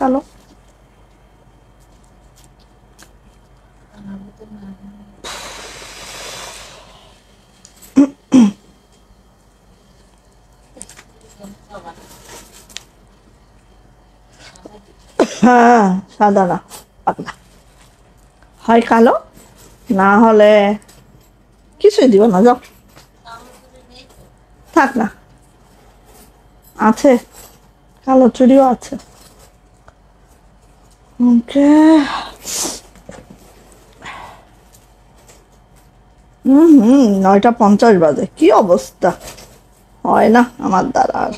কালো হ্যাঁ সাদা না পাতলা হয় কালো না হলে কিছুই দিব না যাও থাক না আছে কালো চুরিও আছে Okay. হুম হুম নয়টা পঞ্চাশ বাজে কি অবস্থা হয় না আমার দ্বারা আর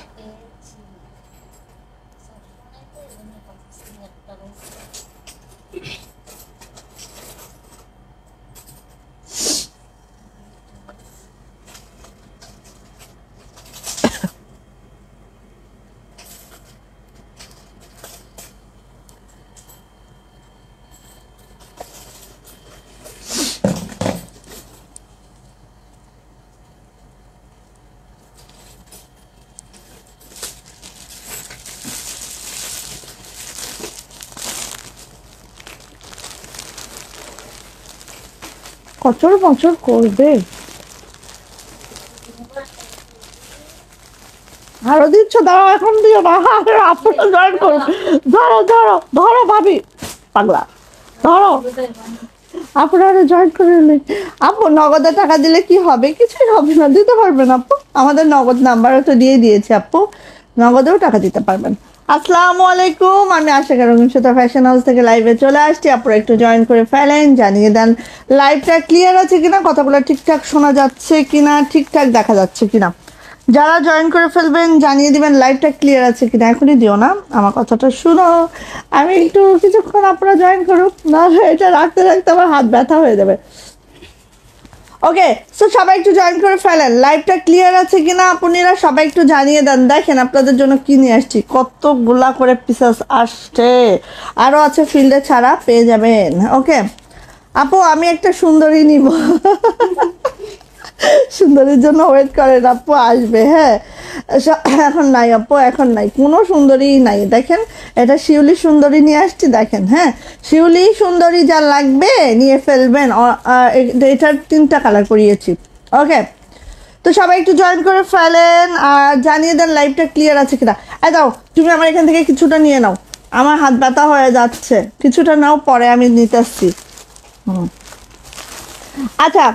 পচর পচর করবে আরো দিচ্ছ দাও এখন দিও না জয়েন করো ধরো ধরো ধরো ভাবি পাগলা ধরো আপনারা জয়েন করে নেই আপু নগদে টাকা দিলে কি হবে কিছুই হবে না দিতে পারবেন আপু আমাদের নগদ নাম্বারও তো দিয়ে দিয়েছে আপু নগদেও টাকা দিতে পারবেন আসসালামু আলাইকুম আমি আশা করি সুতা ফ্যাশন হাউস থেকে লাইভে চলে আসছি আপনারা একটু জয়েন করে ফেলেন জানিয়ে দেন লাইভটা ক্লিয়ার আছে কিনা কথাগুলো ঠিকঠাক শোনা যাচ্ছে কিনা ঠিকঠাক দেখা যাচ্ছে কিনা যারা জয়েন করে ফেলবেন জানিয়ে দিবেন লাইভটা ক্লিয়ার আছে কিনা এখনই দিও না আমার কথাটা শুনো আমি একটু কিছুক্ষণ আপনারা জয়েন করুক না এটা রাখতে রাখতে আমার হাত ব্যথা হয়ে যাবে ওকে সো সবাই একটু জয়েন করে ফেলেন লাইভটা ক্লিয়ার আছে কিনা আপনারা সবাই একটু জানিয়ে দেন দেখেন আপনাদের জন্য কি নিয়ে আসছি কতগুলা করে পিসেস আসছে আরও আছে ফিল্ডে ছাড়া পেয়ে যাবেন ওকে আপু আমি একটা সুন্দরী নিব সুন্দরের জন্য ওয়েট করেন আপু আসবে হ্যাঁ এখন নাই আপু এখন নাই কোনো সুন্দরী নাই দেখেন এটা শিউলি সুন্দরী নিয়ে আসছি দেখেন হ্যাঁ শিউলি সুন্দরী যা লাগবে নিয়ে ফেলবেন এটার তিনটা কালার করিয়েছি ওকে তো সবাই একটু জয়েন করে ফেলেন আর জানিয়ে দেন লাইফটা ক্লিয়ার আছে কিনা আই দাও তুমি আমার এখান থেকে কিছুটা নিয়ে নাও আমার হাত ব্যথা হয়ে যাচ্ছে কিছুটা নাও পরে আমি নিতে আসছি হুম আচ্ছা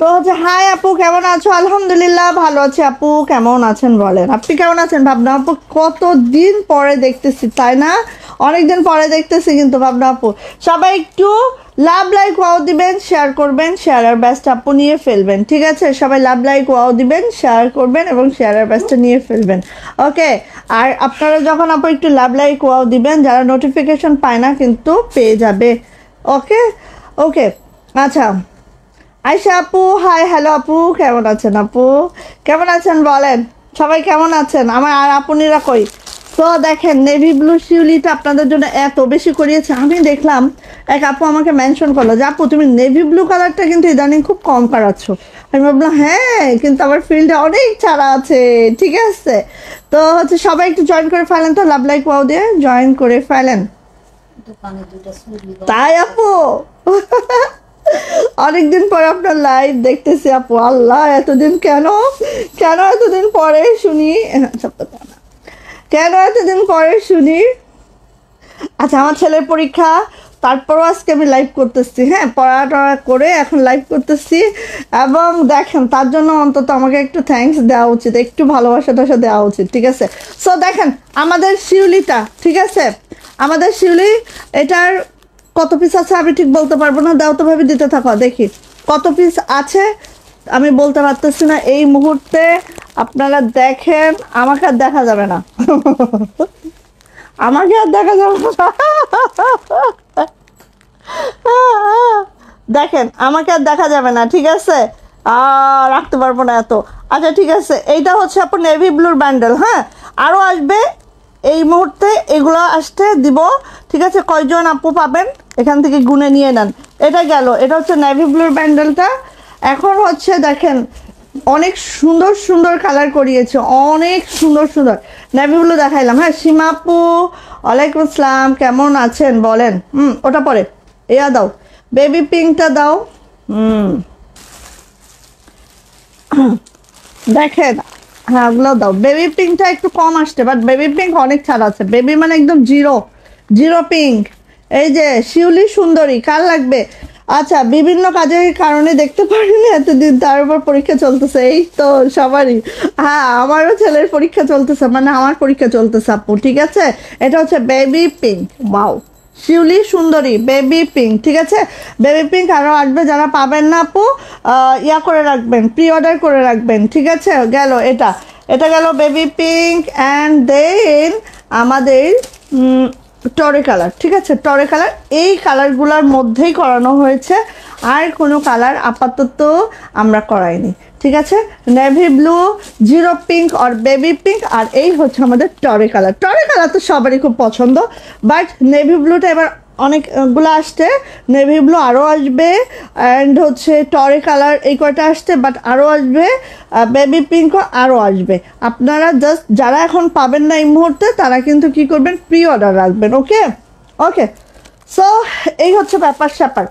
তো হচ্ছে হাই আপু কেমন আছো আলহামদুলিল্লাহ ভালো আছি আপু কেমন আছেন বলেন আপনি কেমন আছেন ভাবনা আপু কতদিন পরে দেখতেছি তাই না অনেকদিন পরে দেখতেছি কিন্তু ভাবনা আপু সবাই একটু লাভ লাইক ওয়াও দিবেন শেয়ার করবেন শেয়ারের আর ব্যাসটা আপু নিয়ে ফেলবেন ঠিক আছে সবাই লাভ লাইক ওয়াও দিবেন শেয়ার করবেন এবং শেয়ারের আর ব্যাসটা নিয়ে ফেলবেন ওকে আর আপনারা যখন আপু একটু লাভ লাইক ওয়াও দিবেন যারা নোটিফিকেশন পায় না কিন্তু পেয়ে যাবে ওকে ওকে আচ্ছা আয়সা আপু হাই হ্যালো আপু কেমন আছেন আপু কেমন আছেন বলেন সবাই কেমন আছেন আমার আর আপনিরা কই তো দেখেন নেভি ব্লু শিউলিটা আপনাদের জন্য এত বেশি করিয়েছে আমি দেখলাম এক আপু আমাকে মেনশন করলো যে আপু তুমি নেভি ব্লু কালারটা কিন্তু ইদানিং খুব কম কারাচ্ছ আমি ভাবলাম হ্যাঁ কিন্তু আমার ফিল্ডে অনেক ছাড়া আছে ঠিক আছে তো হচ্ছে সবাই একটু জয়েন করে ফেলেন তো লাভ লাইক পাও দিয়ে জয়েন করে ফেলেন তাই আপু অনেকদিন পর আপনার লাইভ দেখতেছি আপু আল্লাহ এতদিন কেন কেন এতদিন পরে শুনি হ্যাঁ, কেন এতদিন পরে শুনি আচ্ছা আমার ছেলের পরীক্ষা তারপরও আজকে আমি লাইভ করতেছি হ্যাঁ পড়া টড়া করে এখন লাইভ করতেছি এবং দেখেন তার জন্য অন্তত আমাকে একটু থ্যাংকস দেওয়া উচিত একটু ভালোবাসা টাসা দেওয়া উচিত ঠিক আছে সো দেখেন আমাদের শিউলিটা ঠিক আছে আমাদের শিউলি এটার কত পিস আছে আমি ঠিক বলতে পারবো না দাও তো ভাবে দিতে থাকো দেখি কত পিস আছে আমি বলতে পারতেছি না এই মুহূর্তে আপনারা দেখেন আমাকে আর দেখা যাবে না আমাকে আর দেখা যাবে না দেখেন আমাকে আর দেখা যাবে না ঠিক আছে আর রাখতে পারবো না এত আচ্ছা ঠিক আছে এইটা হচ্ছে আপনার নেভি ব্লুর ব্যান্ডেল হ্যাঁ আরও আসবে এই মুহূর্তে এগুলো আসতে দিব ঠিক আছে কয়জন আপু পাবেন এখান থেকে গুনে নিয়ে নেন এটা গেল এটা হচ্ছে নেভি ব্লুর ব্যান্ডেলটা এখন হচ্ছে দেখেন অনেক সুন্দর সুন্দর কালার করিয়েছে অনেক সুন্দর সুন্দর নেভি ব্লু দেখাইলাম হ্যাঁ সীমাপু ওয়ালাইকুম আসসালাম কেমন আছেন বলেন হুম ওটা পরে এয়া দাও বেবি পিঙ্কটা দাও হুম দেখেন হ্যাঁ ওগুলো দাও বেবি পিঙ্কটা একটু কম আসছে বাট বেবি পিঙ্ক অনেক ছাড় আছে বেবি মানে একদম জিরো জিরো পিঙ্ক এই যে শিউলি সুন্দরী কার লাগবে আচ্ছা বিভিন্ন কাজের কারণে দেখতে পারিনি এতদিন তার উপর পরীক্ষা চলতেছে এই তো সবারই হ্যাঁ আমারও ছেলের পরীক্ষা চলতেছে মানে আমার পরীক্ষা চলতেছে আপু ঠিক আছে এটা হচ্ছে বেবি পিঙ্ক বাউ শিউলি সুন্দরী বেবি পিঙ্ক ঠিক আছে বেবি পিঙ্ক আরও আসবে যারা পাবেন না আপু ইয়া করে রাখবেন প্রি অর্ডার করে রাখবেন ঠিক আছে গেল এটা এটা গেল বেবি পিঙ্ক অ্যান্ড দেন আমাদের টরে কালার ঠিক আছে টরে কালার এই কালারগুলোর মধ্যেই করানো হয়েছে আর কোনো কালার আপাতত আমরা করাইনি ঠিক আছে নেভি ব্লু জিরো পিঙ্ক আর বেবি পিঙ্ক আর এই হচ্ছে আমাদের টরে কালার টরে কালার তো সবারই খুব পছন্দ বাট নেভি ব্লুটা এবার অনেকগুলো আসছে নেভি ব্লু আরও আসবে অ্যান্ড হচ্ছে টরে কালার এই কয়টা আসছে বাট আরও আসবে বেবি পিঙ্কও আরও আসবে আপনারা জাস্ট যারা এখন পাবেন না এই মুহূর্তে তারা কিন্তু কি করবেন প্রি অর্ডার রাখবেন ওকে ওকে সো এই হচ্ছে ব্যাপার স্যাপার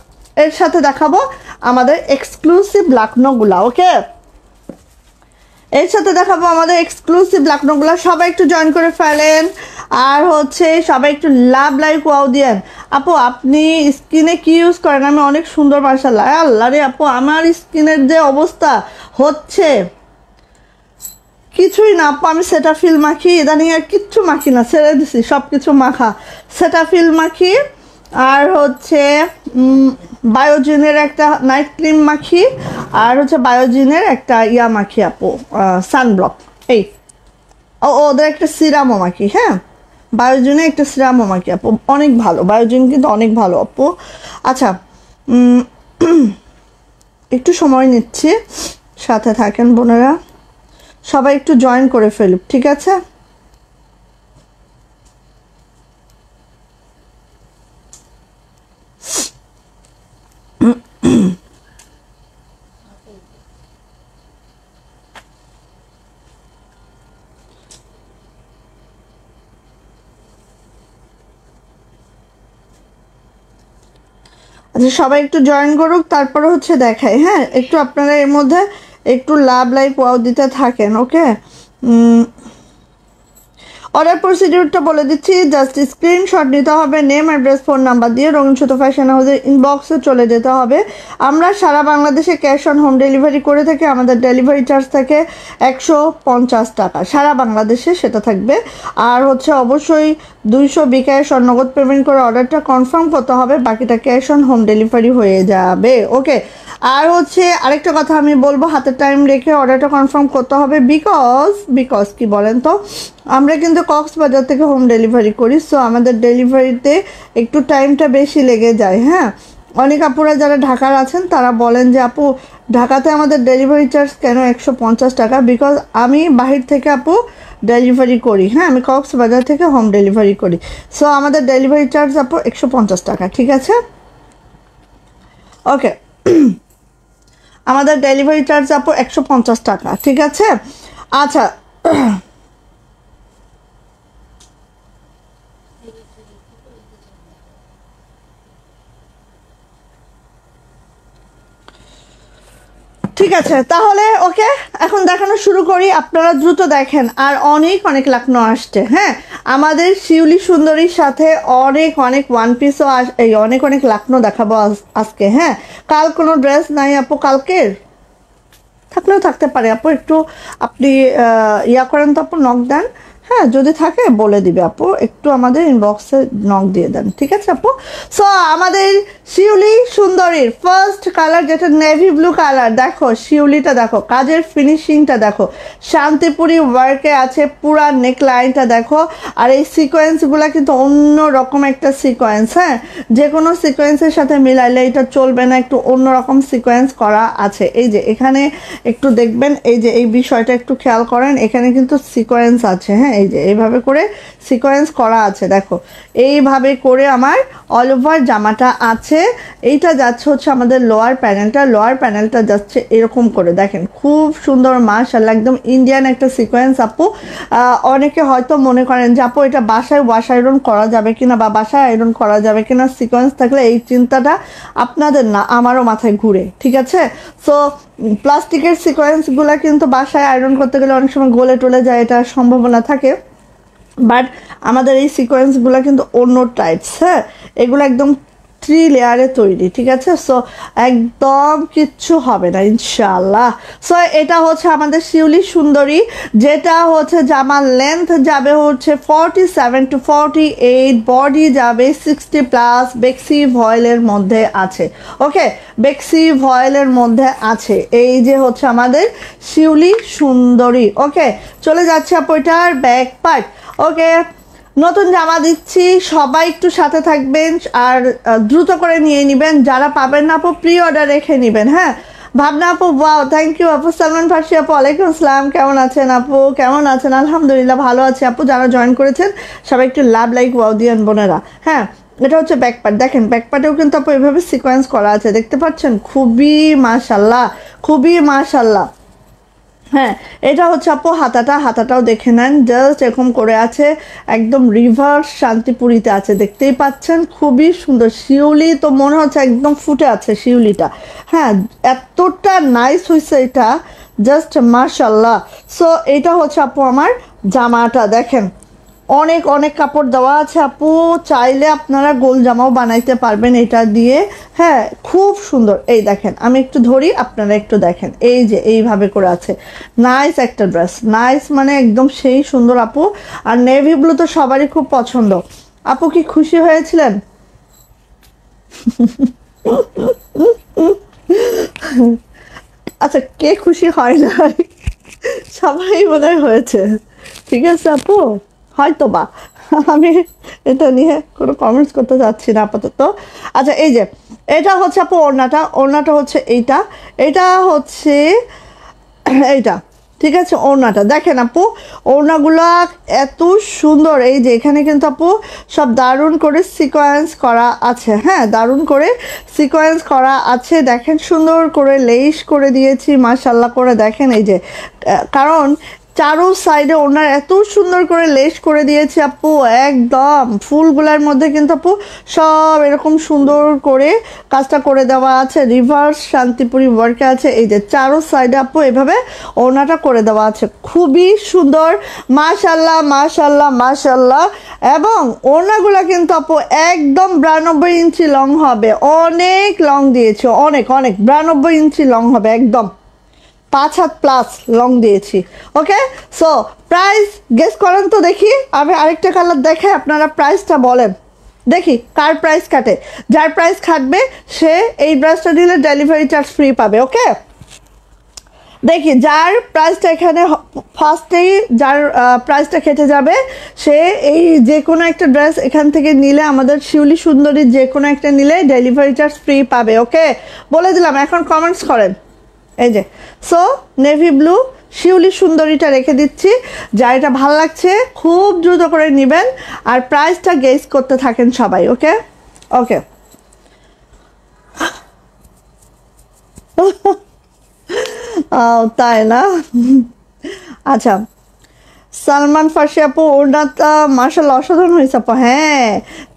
এর সাথে দেখাবো আমাদের এক্সক্লুসিভ লাকনোগুলা ওকে এর সাথে দেখাবো আমাদের এক্সক্লুসিভ লাকনোগুলো সবাই একটু জয়েন করে ফেলেন আর হচ্ছে সবাই একটু লাভ লাইক ওয়াও দিয়েন আপু আপনি স্কিনে কি ইউজ করেন আমি অনেক সুন্দর মার্শাল্লাহ আল্লাহ রে আপু আমার স্কিনের যে অবস্থা হচ্ছে কিছুই না আপু আমি সেটা ফিল মাখি ইদানিং আর কিচ্ছু মাখি না ছেড়ে দিছি সব কিছু মাখা সেটা ফিল মাখি আর হচ্ছে বায়োজিনের একটা নাইট ক্রিম মাখি আর হচ্ছে বায়োজিনের একটা ইয়া মাখি আপু সানব্লক এই ও ওদের একটা সিরামও মাখি হ্যাঁ বায়োজিনে একটা সিরামও মাখি আপু অনেক ভালো বায়োজিন কিন্তু অনেক ভালো আপু আচ্ছা একটু সময় নিচ্ছি সাথে থাকেন বোনেরা সবাই একটু জয়েন করে ফেলুক ঠিক আছে আচ্ছা সবাই একটু জয়েন করুক তারপর হচ্ছে দেখাই হ্যাঁ একটু আপনারা এর মধ্যে একটু লাভ লাইক ওয়াও দিতে থাকেন ওকে অর্ডার প্রসিডিউরটা বলে দিচ্ছি জাস্ট স্ক্রিনশট নিতে হবে নেম অ্যাড্রেস ফোন নাম্বার দিয়ে রঙিন ছোটো ফ্যাশন হাউসের ইনবক্সে চলে যেতে হবে আমরা সারা বাংলাদেশে ক্যাশ অন হোম ডেলিভারি করে থাকি আমাদের ডেলিভারি চার্জ থাকে একশো পঞ্চাশ টাকা সারা বাংলাদেশে সেটা থাকবে আর হচ্ছে অবশ্যই দুইশো বিকাশ অন নগদ পেমেন্ট করে অর্ডারটা কনফার্ম করতে হবে বাকিটা ক্যাশ অন হোম ডেলিভারি হয়ে যাবে ওকে আর হচ্ছে আরেকটা কথা আমি বলবো হাতে টাইম রেখে অর্ডারটা কনফার্ম করতে হবে বিকজ বিকজ কি বলেন তো আমরা কিন্তু কক্সবাজার থেকে হোম ডেলিভারি করি সো আমাদের ডেলিভারিতে একটু টাইমটা বেশি লেগে যায় হ্যাঁ অনেক আপুরা যারা ঢাকার আছেন তারা বলেন যে আপু ঢাকাতে আমাদের ডেলিভারি চার্জ কেন একশো পঞ্চাশ টাকা বিকজ আমি বাহির থেকে আপু ডেলিভারি করি হ্যাঁ আমি কক্সবাজার থেকে হোম ডেলিভারি করি সো আমাদের ডেলিভারি চার্জ আপু একশো পঞ্চাশ টাকা ঠিক আছে ওকে আমাদের ডেলিভারি চার্জ আপু একশো পঞ্চাশ টাকা ঠিক আছে আচ্ছা ঠিক আছে তাহলে ওকে এখন দেখানো শুরু করি আপনারা দ্রুত দেখেন আর অনেক অনেক লাকনো আসছে হ্যাঁ আমাদের শিউলি সুন্দরীর সাথে অনেক অনেক ওয়ান পিসও আস এই অনেক অনেক লাকনো দেখাবো আজকে হ্যাঁ কাল কোনো ড্রেস নাই আপু কালকের থাকলেও থাকতে পারে আপু একটু আপনি ইয়া করেন তো আপু নখ দেন হ্যাঁ যদি থাকে বলে দিবে আপু একটু আমাদের ইনবক্সে নক দিয়ে দেন ঠিক আছে আপু সো আমাদের শিউলি সুন্দরীর ফার্স্ট কালার যেটা নেভি ব্লু কালার দেখো শিউলিটা দেখো কাজের ফিনিশিংটা দেখো শান্তিপুরি ওয়ার্কে আছে পুরা নেক লাইনটা দেখো আর এই সিকোয়েন্সগুলো কিন্তু অন্য রকম একটা সিকোয়েন্স হ্যাঁ যে কোনো সিকোয়েন্সের সাথে মিলাইলে এটা চলবে না একটু অন্য রকম সিকোয়েন্স করা আছে এই যে এখানে একটু দেখবেন এই যে এই বিষয়টা একটু খেয়াল করেন এখানে কিন্তু সিকোয়েন্স আছে হ্যাঁ এই যে এইভাবে করে সিকোয়েন্স করা আছে দেখো এইভাবে করে আমার অল ওভার জামাটা আছে এইটা যাচ্ছে হচ্ছে আমাদের লোয়ার প্যানেলটা লোয়ার প্যানেলটা যাচ্ছে এরকম করে দেখেন খুব সুন্দর মাশাল্লাহ একদম ইন্ডিয়ান একটা সিকোয়েন্স আপু অনেকে হয়তো মনে করেন যে আপু এটা বাসায় ওয়াশ আয়রন করা যাবে কিনা বা বাসায় আয়রন করা যাবে কিনা সিকোয়েন্স থাকলে এই চিন্তাটা আপনাদের না আমারও মাথায় ঘুরে ঠিক আছে সো প্লাস্টিকের সিকোয়েন্সগুলো কিন্তু বাসায় আয়রন করতে গেলে অনেক সময় গলে টলে যায় এটা সম্ভাবনা থাকে বাট আমাদের এই সিকোয়েন্সগুলো কিন্তু অন্য টাইপস হ্যাঁ এগুলো একদম থ্রি লেয়ারে তৈরি ঠিক আছে সো একদম কিচ্ছু হবে না ইনশাল্লাহ সো এটা হচ্ছে আমাদের শিউলি সুন্দরী যেটা হচ্ছে জামার লেন্থ যাবে হচ্ছে forty seven to forty eight body যাবে সিক্সটি প্লাস বেক্সি ভয়েলের মধ্যে আছে ওকে বেক্সি ভয়েলের মধ্যে আছে এই যে হচ্ছে আমাদের শিউলি সুন্দরী ওকে চলে যাচ্ছে আপ ওইটার ব্যাক পার্ট ওকে নতুন জামা দিচ্ছি সবাই একটু সাথে থাকবেন আর দ্রুত করে নিয়ে নেবেন যারা পাবেন না আপু প্রি অর্ডার রেখে নেবেন হ্যাঁ ভাবনা আপু ওয়াও থ্যাংক ইউ আপু সালমান ফার্সি আপু আলাইকুম আসসালাম কেমন আছেন আপু কেমন আছেন আলহামদুলিল্লাহ ভালো আছে আপু যারা জয়েন করেছেন সবাই একটু লাভ লাইক ওয়াও দিয়ান বোনেরা হ্যাঁ এটা হচ্ছে ব্যাকপ্যাট দেখেন ব্যাকপ্যাটেও কিন্তু আপু এভাবে সিকোয়েন্স করা আছে দেখতে পাচ্ছেন খুবই মাশাল্লাহ খুবই মাশাল্লাহ হ্যাঁ এটা হচ্ছে আপু হাতাটা হাতাটাও দেখে নেন জাস্ট এরকম করে আছে একদম রিভার্স শান্তিপুরিতে আছে দেখতেই পাচ্ছেন খুবই সুন্দর শিউলি তো মনে হচ্ছে একদম ফুটে আছে শিউলিটা হ্যাঁ এতটা নাইস হয়েছে এটা জাস্ট মার্শাল্লাহ সো এটা হচ্ছে আপু আমার জামাটা দেখেন অনেক অনেক কাপড় দেওয়া আছে আপু চাইলে আপনারা গোল জামাও বানাইতে পারবেন এটা দিয়ে হ্যাঁ খুব সুন্দর এই দেখেন আমি একটু ধরি আপনারা একটু দেখেন এই যে এইভাবে করে আছে নাইস একটা ড্রেস নাইস মানে একদম সেই সুন্দর আপু আর নেভি ব্লু তো সবারই খুব পছন্দ আপু কি খুশি হয়েছিলেন আচ্ছা কে খুশি হয় না সবাই মনে হয়েছে ঠিক আছে আপু হয়তো বা আমি এটা নিয়ে কোনো কমেন্টস করতে চাচ্ছি না আপাতত আচ্ছা এই যে এটা হচ্ছে আপু ওড়নাটা ওড়নাটা হচ্ছে এইটা এটা হচ্ছে এইটা ঠিক আছে ওড়নাটা দেখেন আপু ওড়নাগুলো এত সুন্দর এই যে এখানে কিন্তু আপু সব দারুণ করে সিকোয়েন্স করা আছে হ্যাঁ দারুণ করে সিকোয়েন্স করা আছে দেখেন সুন্দর করে লেস করে দিয়েছি মাশাল্লাহ করে দেখেন এই যে কারণ চারো সাইডে ওনার এত সুন্দর করে লেস করে দিয়েছে আপু একদম ফুলগুলার মধ্যে কিন্তু আপু সব এরকম সুন্দর করে কাজটা করে দেওয়া আছে রিভার্স শান্তিপুরি ওয়ার্কে আছে এই যে চারো সাইডে আপু এভাবে ওনাটা করে দেওয়া আছে খুবই সুন্দর মাশাল্লাহ মাশাল্লাহ মাশাল্লাহ এবং ওনাগুলা কিন্তু আপু একদম বিরানব্বই ইঞ্চি লং হবে অনেক লং দিয়েছে অনেক অনেক বিরানব্বই ইঞ্চি লং হবে একদম পাঁচ হাত প্লাস লং দিয়েছি ওকে সো প্রাইস গেস করেন তো দেখি আমি আরেকটা কালার দেখে আপনারা প্রাইসটা বলেন দেখি কার প্রাইস কাটে যার প্রাইস কাটবে সে এই ব্রাশটা দিলে ডেলিভারি চার্জ ফ্রি পাবে ওকে দেখি যার প্রাইসটা এখানে ফার্স্টেই যার প্রাইসটা খেটে যাবে সে এই যে কোনো একটা ড্রেস এখান থেকে নিলে আমাদের শিউলি সুন্দরী যে কোনো একটা নিলে ডেলিভারি চার্জ ফ্রি পাবে ওকে বলে দিলাম এখন কমেন্টস করেন এই যে সো নেভি ব্লু শিউলি সুন্দরীটা রেখে দিচ্ছি যা এটা ভাল লাগছে খুব দ্রুত করে নেবেন আর প্রাইসটা গেস করতে থাকেন সবাই ওকে ওকে তাই না আচ্ছা সালমান ফার্সি আপু ওনার মার্শাল অসাধারণ হয়েছে আপু হ্যাঁ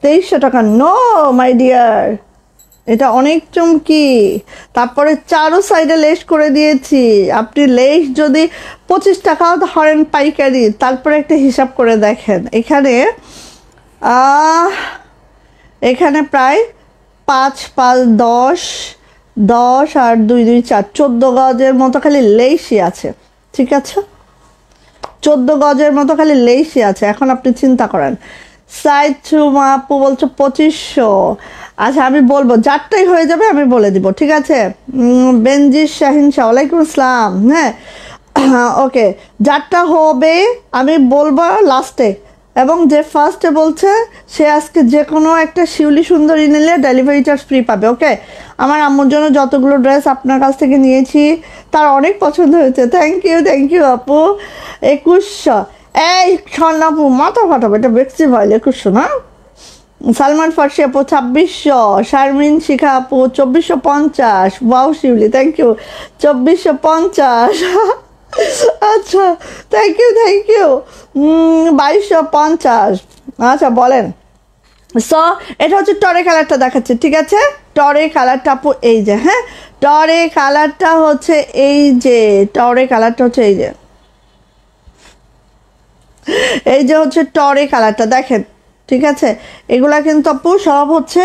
তেইশশো টাকা নো মাই ডিয়ার এটা অনেক চমকি তারপরে চারো সাইডে লেস করে দিয়েছি আপনি লেস যদি পঁচিশ টাকাও ধরেন পাইকারি তারপরে একটা হিসাব করে দেখেন এখানে এখানে প্রায় পাঁচ পাঁচ দশ দশ আর দুই দুই চার চোদ্দো গজের মতো খালি লেসই আছে ঠিক আছে চোদ্দ গজের মতো খালি লেসই আছে এখন আপনি চিন্তা করেন সাইজ মা আপু বলছো পঁচিশশো আচ্ছা আমি বলবো যারটাই হয়ে যাবে আমি বলে দিব ঠিক আছে বেনজিস শাহিন শাহ ওয়ালাইকুম আসসালাম হ্যাঁ ওকে যারটা হবে আমি বলবো লাস্টে এবং যে ফার্স্টে বলছে সে আজকে যে কোনো একটা শিউলি সুন্দরী নিলে ডেলিভারি চার্জ ফ্রি পাবে ওকে আমার আম্মুর জন্য যতগুলো ড্রেস আপনার কাছ থেকে নিয়েছি তার অনেক পছন্দ হয়েছে থ্যাংক ইউ থ্যাংক ইউ আপু একুশশো এই ছন্নাপু মাথা ফাটাবো এটা বেক্সি ভয়েল একুশশো না সালমান ফার্সি আপু ছাব্বিশশো শারমিন শিখা আপু চব্বিশশো পঞ্চাশ বাউ শিউলি থ্যাংক ইউ চব্বিশশো পঞ্চাশ আচ্ছা থ্যাংক ইউ থ্যাংক ইউ বাইশশো পঞ্চাশ আচ্ছা বলেন স এটা হচ্ছে টরে কালারটা দেখাচ্ছে ঠিক আছে টরে কালারটা আপু এই যে হ্যাঁ টরে কালারটা হচ্ছে এই যে টরে কালারটা হচ্ছে এই যে এই যে হচ্ছে টরে কালারটা দেখেন ঠিক আছে এগুলা কিন্তু আপু সব হচ্ছে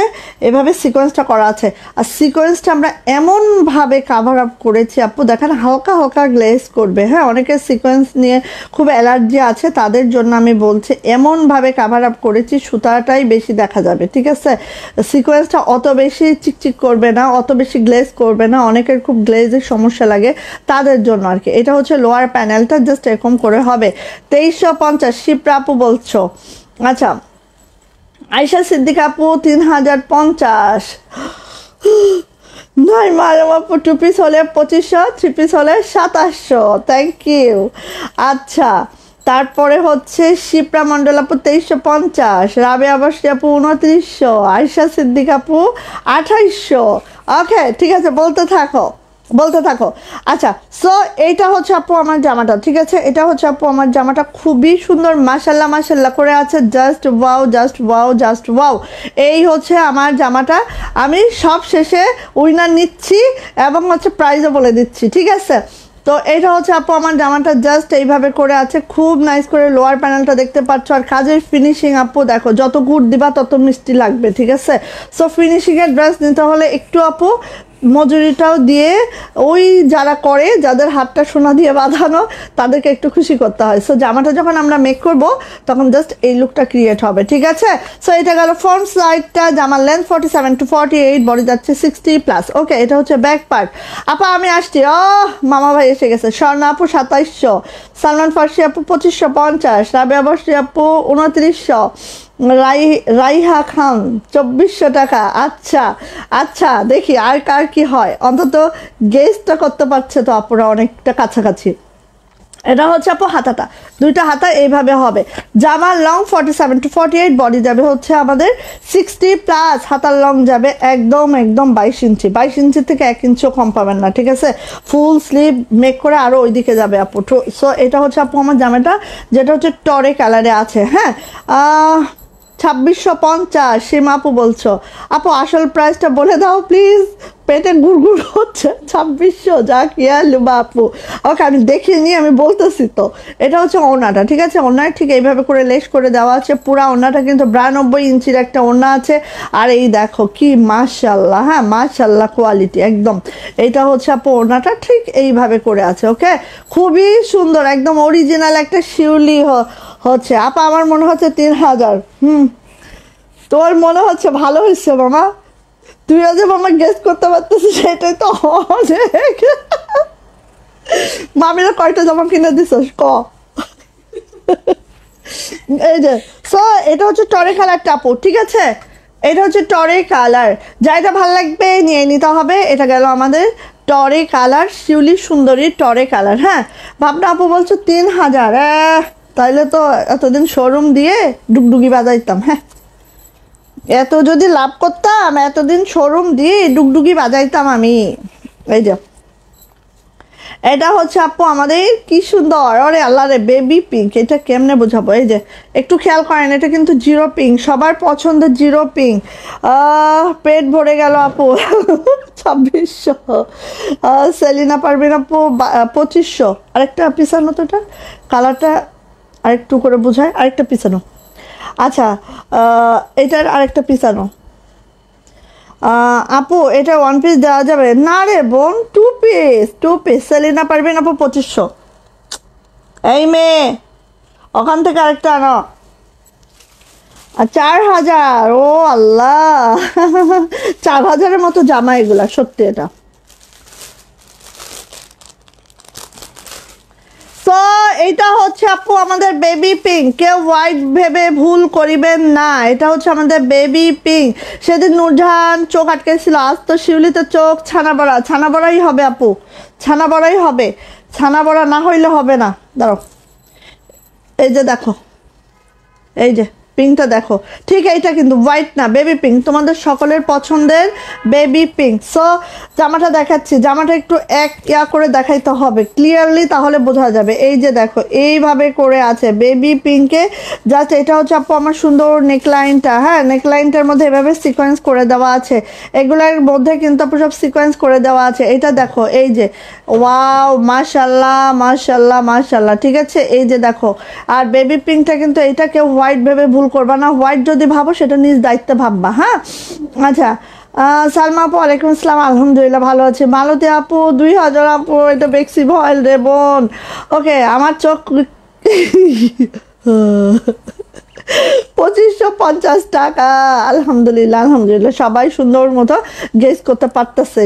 এভাবে সিকোয়েন্সটা করা আছে আর সিকোয়েন্সটা আমরা এমনভাবে কাভার আপ করেছি আপু দেখেন হালকা হালকা গ্লেস করবে হ্যাঁ অনেকের সিকোয়েন্স নিয়ে খুব অ্যালার্জি আছে তাদের জন্য আমি বলছি এমনভাবে কাভার আপ করেছি সুতাটাই বেশি দেখা যাবে ঠিক আছে সিকোয়েন্সটা অত বেশি চিকচিক করবে না অত বেশি গ্লেস করবে না অনেকের খুব গ্লেজের সমস্যা লাগে তাদের জন্য আর কি এটা হচ্ছে লোয়ার প্যানেলটা জাস্ট এরকম করে হবে তেইশশো পঞ্চাশ শিপ্রাপু বলছো আচ্ছা আয়সা সিদ্দিক আপু তিন হাজার পঞ্চাশ নয় মারাম আপু টু পিস হলে পঁচিশশো থ্রি পিস হলে সাতাশশো থ্যাংক ইউ আচ্ছা তারপরে হচ্ছে শিপ্রা মণ্ডল আপু তেইশশো পঞ্চাশ রাবে আবাসী আপু উনত্রিশশো আয়সা সিদ্দিক আপু আঠাইশশো ওকে ঠিক আছে বলতে থাকো বলতে থাকো আচ্ছা সো এইটা হচ্ছে আপু আমার জামাটা ঠিক আছে এটা হচ্ছে আপু আমার জামাটা খুবই সুন্দর মাসাল্লাহ মাসাল্লাহ করে আছে just wow just wow just wow এই হচ্ছে আমার জামাটা আমি সব শেষে উইনার নিচ্ছি এবং হচ্ছে প্রাইজও বলে দিচ্ছি ঠিক আছে তো এটা হচ্ছে আপু আমার জামাটা জাস্ট এইভাবে করে আছে খুব নাইস করে লোয়ার প্যানেলটা দেখতে পাচ্ছ আর কাজের ফিনিশিং আপু দেখো যত গুড় দিবা তত মিষ্টি লাগবে ঠিক আছে সো ফিনিশিংয়ের ড্রেস নিতে হলে একটু আপু মজুরিটাও দিয়ে ওই যারা করে যাদের হাতটা সোনা দিয়ে বাঁধানো তাদেরকে একটু খুশি করতে হয় সো জামাটা যখন আমরা মেক করব তখন জাস্ট এই লুকটা ক্রিয়েট হবে ঠিক আছে সো এটা গেল ফ্রন্ট সাইডটা জামার length forty seven to forty eight body যাচ্ছে সিক্সটি প্লাস ওকে এটা হচ্ছে ব্যাক পার্ট আপা আমি আসছি ও মামা ভাই এসে গেছে স্বর্ণা আপু সাতাইশশো সালমান ফার্সি আপু পঁচিশশো পঞ্চাশ রাবে আবাসী আপু উনত্রিশশো রাই রাইহা খান চব্বিশশো টাকা আচ্ছা আচ্ছা দেখি আর কার কি হয় অন্তত গেস্টটা করতে পারছে তো আপনারা অনেকটা কাছাকাছি এটা হচ্ছে আপু হাতাটা দুইটা হাতা এইভাবে হবে জামার long forty seven to forty eight body যাবে হচ্ছে আমাদের সিক্সটি প্লাস হাতার লং যাবে একদম একদম বাইশ ইঞ্চি বাইশ ইঞ্চি থেকে এক ইঞ্চিও কম পাবেন না ঠিক আছে ফুল স্লিভ মেক করে আরও ওই দিকে যাবে আপু সো এটা হচ্ছে আপু আমার জামাটা যেটা হচ্ছে টরে কালারে আছে হ্যাঁ ছাব্বিশশো পঞ্চাশ সীমা আপু বলছো আপু আসল প্রাইসটা বলে দাও প্লিজ পেটে গুড় হচ্ছে ছাব্বিশশো যা কিয়া বা আপু ওকে আমি দেখিয়ে নিয়ে আমি বলতেছি তো এটা হচ্ছে ওনাটা ঠিক আছে ওনার ঠিক এইভাবে করে লেস করে দেওয়া আছে পুরা ওনাটা কিন্তু বিরানব্বই ইঞ্চির একটা ওনা আছে আর এই দেখো কি মাশাল্লাহ হ্যাঁ মাশাল্লাহ কোয়ালিটি একদম এটা হচ্ছে আপু ওনাটা ঠিক এইভাবে করে আছে ওকে খুবই সুন্দর একদম অরিজিনাল একটা শিউলি হচ্ছে আপা আমার মনে হচ্ছে তিন হাজার হুম তোর মনে হচ্ছে ভালো হয়েছে মামা তুই যে মামা গেস্ট করতে পারতেছিস সেটাই তো অনেক মামিরা কয়টা জামা কিনে দিস ক এই যে সো এটা হচ্ছে টরে কালার টাপু ঠিক আছে এটা হচ্ছে টরে কালার যাইটা ভাল লাগবে নিয়ে নিতে হবে এটা গেল আমাদের টরে কালার শিউলি সুন্দরী টরে কালার হ্যাঁ ভাবনা আপু বলছো তিন হাজার তাইলে তো এতদিন শোরুম দিয়ে ডুগডুগি বাজাইতাম হ্যাঁ এত যদি লাভ করতাম এতদিন শোরুম দিয়ে ডুগডুগি বাজাইতাম আমি এই যে এটা হচ্ছে আপু আমাদের কি সুন্দর অরে আল্লাহ রে বেবি পিঙ্ক এটা কেমনে বোঝাবো এই যে একটু খেয়াল করেন এটা কিন্তু জিরো পিঙ্ক সবার পছন্দের জিরো পিঙ্ক পেট ভরে গেল আপু ছাব্বিশশো সেলিনা পারবেন আপু পঁচিশশো আরেকটা পিছানো তো এটা কালারটা আরেকটু করে বোঝায় আরেকটা পিছানো আচ্ছা এটার আরেকটা পিস আনো আপু এটা ওয়ান পিস দেওয়া যাবে না রে বোন two piece two piece Selina না আপু পঁচিশশো এই মেয়ে ওখান থেকে আরেকটা আনো চার হাজার ও আল্লাহ চার হাজারের মতো জামা এগুলা সত্যি এটা এইটা হচ্ছে আপু আমাদের বেবি পিঙ্ক কেউ হোয়াইট ভেবে ভুল করিবেন না এটা হচ্ছে আমাদের বেবি পিঙ্ক সেদিন নুরজাহান চোখ আটকেছিল আজ তো শিউলিতে চোখ ছানা বড়া ছানা বড়াই হবে আপু ছানা বড়াই হবে ছানা বড়া না হইলে হবে না দাঁড়ো এই যে দেখো এই যে পিঙ্কটা দেখো ঠিক এইটা কিন্তু হোয়াইট না বেবি পিঙ্ক তোমাদের সকলের পছন্দের বেবি পিঙ্ক সো জামাটা দেখাচ্ছি জামাটা একটু এক ইয়া করে দেখাইতে হবে ক্লিয়ারলি তাহলে বোঝা যাবে এই যে দেখো এইভাবে করে আছে বেবি পিঙ্কে জাস্ট এটা হচ্ছে আপু আমার সুন্দর নেকলাইনটা হ্যাঁ নেকলাইনটার মধ্যে এভাবে সিকোয়েন্স করে দেওয়া আছে এগুলোর মধ্যে কিন্তু আপু সব সিকোয়েন্স করে দেওয়া আছে এটা দেখো এই যে ওয়াও মাশাল্লাহ মাশাল্লাহ মাশাল্লাহ ঠিক আছে এই যে দেখো আর বেবি পিঙ্কটা কিন্তু এটা কেউ হোয়াইট ভেবে ভুল করবা না হোয়াইট যদি ভাবো সেটা নিজ দায়িত্বে ভাববা হ্যাঁ আচ্ছা সালমা আপু আলাইকুম আসসালাম আলহামদুলিল্লাহ ভালো আছি মালতী আপু দুই হাজার আপু এটা বেক্সি ভয়েল রে বোন ওকে আমার চোখ পঁচিশশো পঞ্চাশ টাকা আলহামদুলিল্লাহ আলহামদুলিল্লাহ সবাই সুন্দর মতো গেস করতে পারতেছে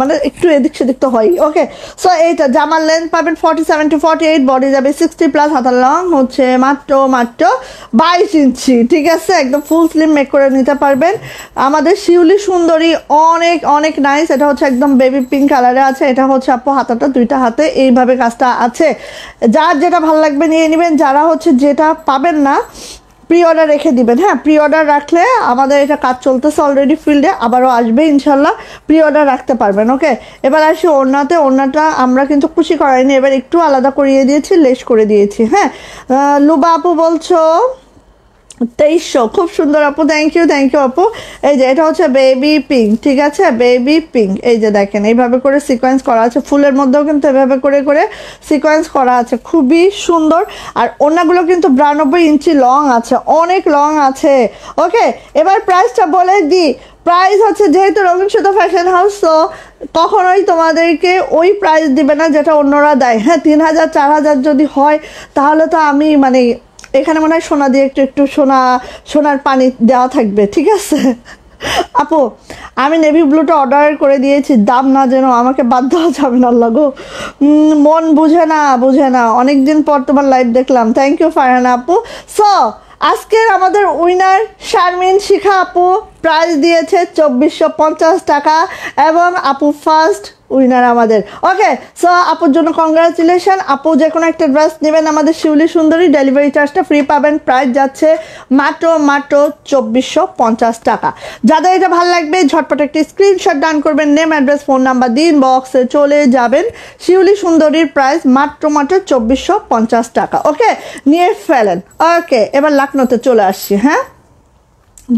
মানে একটু এদিক সেদিক তো হয় ওকে সো এইটা জামার লেন্থ পাবেন forty seven to forty eight body যাবে সিক্সটি প্লাস হাতার লং হচ্ছে মাত্র মাত্র বাইশ ইঞ্চি ঠিক আছে একদম ফুল স্লিম মেক করে নিতে পারবেন আমাদের শিউলি সুন্দরী অনেক অনেক নাইস এটা হচ্ছে একদম বেবি পিঙ্ক কালারে আছে এটা হচ্ছে আপু হাতাটা দুইটা হাতে এইভাবে কাজটা আছে যার যেটা ভালো লাগবে নিয়ে নেবেন যারা হচ্ছে যেটা পাবেন না প্রি অর্ডার রেখে দিবেন হ্যাঁ প্রি অর্ডার রাখলে আমাদের এটা কাজ চলতেছে অলরেডি ফিল্ডে আবারও আসবে ইনশাল্লাহ প্রি অর্ডার রাখতে পারবেন ওকে এবার আসি ওড়নাতে ওড়নাটা আমরা কিন্তু খুশি করাইনি এবার একটু আলাদা করিয়ে দিয়েছি লেস করে দিয়েছি হ্যাঁ লুবা আপু বলছো তেইশশো খুব সুন্দর আপু থ্যাংক ইউ থ্যাংক ইউ আপু এই যে এটা হচ্ছে বেবি পিঙ্ক ঠিক আছে বেবি পিঙ্ক এই যে দেখেন এইভাবে করে সিকোয়েন্স করা আছে ফুলের মধ্যেও কিন্তু এভাবে করে করে সিকোয়েন্স করা আছে খুবই সুন্দর আর ওনাগুলো কিন্তু বিরানব্বই ইঞ্চি লং আছে অনেক লং আছে ওকে এবার প্রাইসটা বলে দিই প্রাইস হচ্ছে যেহেতু রবীন সুতো ফ্যাশন হাউস তো কখনোই তোমাদেরকে ওই প্রাইস দিবে না যেটা অন্যরা দেয় হ্যাঁ তিন হাজার চার হাজার যদি হয় তাহলে তো আমি মানে এখানে মনে হয় সোনা দিয়ে একটু একটু সোনা সোনার পানি দেওয়া থাকবে ঠিক আছে আপু আমি নেভি ব্লুটা অর্ডার করে দিয়েছি দাম না যেন আমাকে বাধ্য দেওয়া যাবে না লাগো গো মন বুঝে না বুঝে না অনেক দিন পর তোমার লাইভ দেখলাম থ্যাংক ইউ ফারহানা আপু স আজকের আমাদের উইনার শারমিন শিখা আপু প্রাইজ দিয়েছে চব্বিশশো টাকা এবং আপু ফার্স্ট উইনার আমাদের ওকে সো আপুর জন্য কংগ্রাচুলেশন আপু যে কোনো একটা ড্রেস নেবেন আমাদের শিউলি সুন্দরী ডেলিভারি চার্জটা ফ্রি পাবেন প্রাইস যাচ্ছে মাত্র মাত্র চব্বিশশো পঞ্চাশ টাকা যাদের এটা ভালো লাগবে ঝটপট একটি স্ক্রিনশট ডান করবেন নেম অ্যাড্রেস ফোন নাম্বার দিন বক্সে চলে যাবেন শিউলি সুন্দরীর প্রাইস মাত্র মাত্র চব্বিশশো পঞ্চাশ টাকা ওকে নিয়ে ফেলেন ওকে এবার লাকনোতে চলে আসছি হ্যাঁ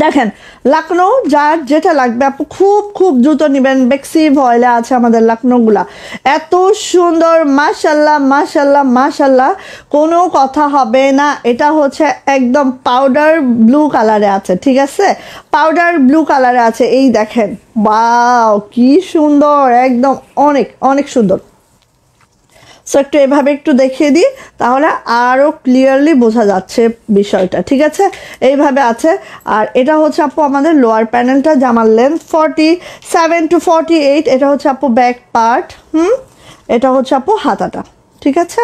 দেখেন লাকনো যার যেটা লাগবে আপু খুব খুব দ্রুত নেবেন বেক্সি ভয়লা আছে আমাদের লাকনোগুলা এত সুন্দর মাশাল্লাহ মাশাল্লাহ মাশাল্লাহ কোনো কথা হবে না এটা হচ্ছে একদম পাউডার ব্লু কালারে আছে ঠিক আছে পাউডার ব্লু কালারে আছে এই দেখেন বা কি সুন্দর একদম অনেক অনেক সুন্দর সো একটু এভাবে একটু দেখিয়ে দিই তাহলে আরও ক্লিয়ারলি বোঝা যাচ্ছে বিষয়টা ঠিক আছে এইভাবে আছে আর এটা হচ্ছে আপু আমাদের লোয়ার প্যানেলটা জামার length forty seven to forty eight এটা হচ্ছে আপু ব্যাক পার্ট হুম এটা হচ্ছে আপু হাতাটা ঠিক আছে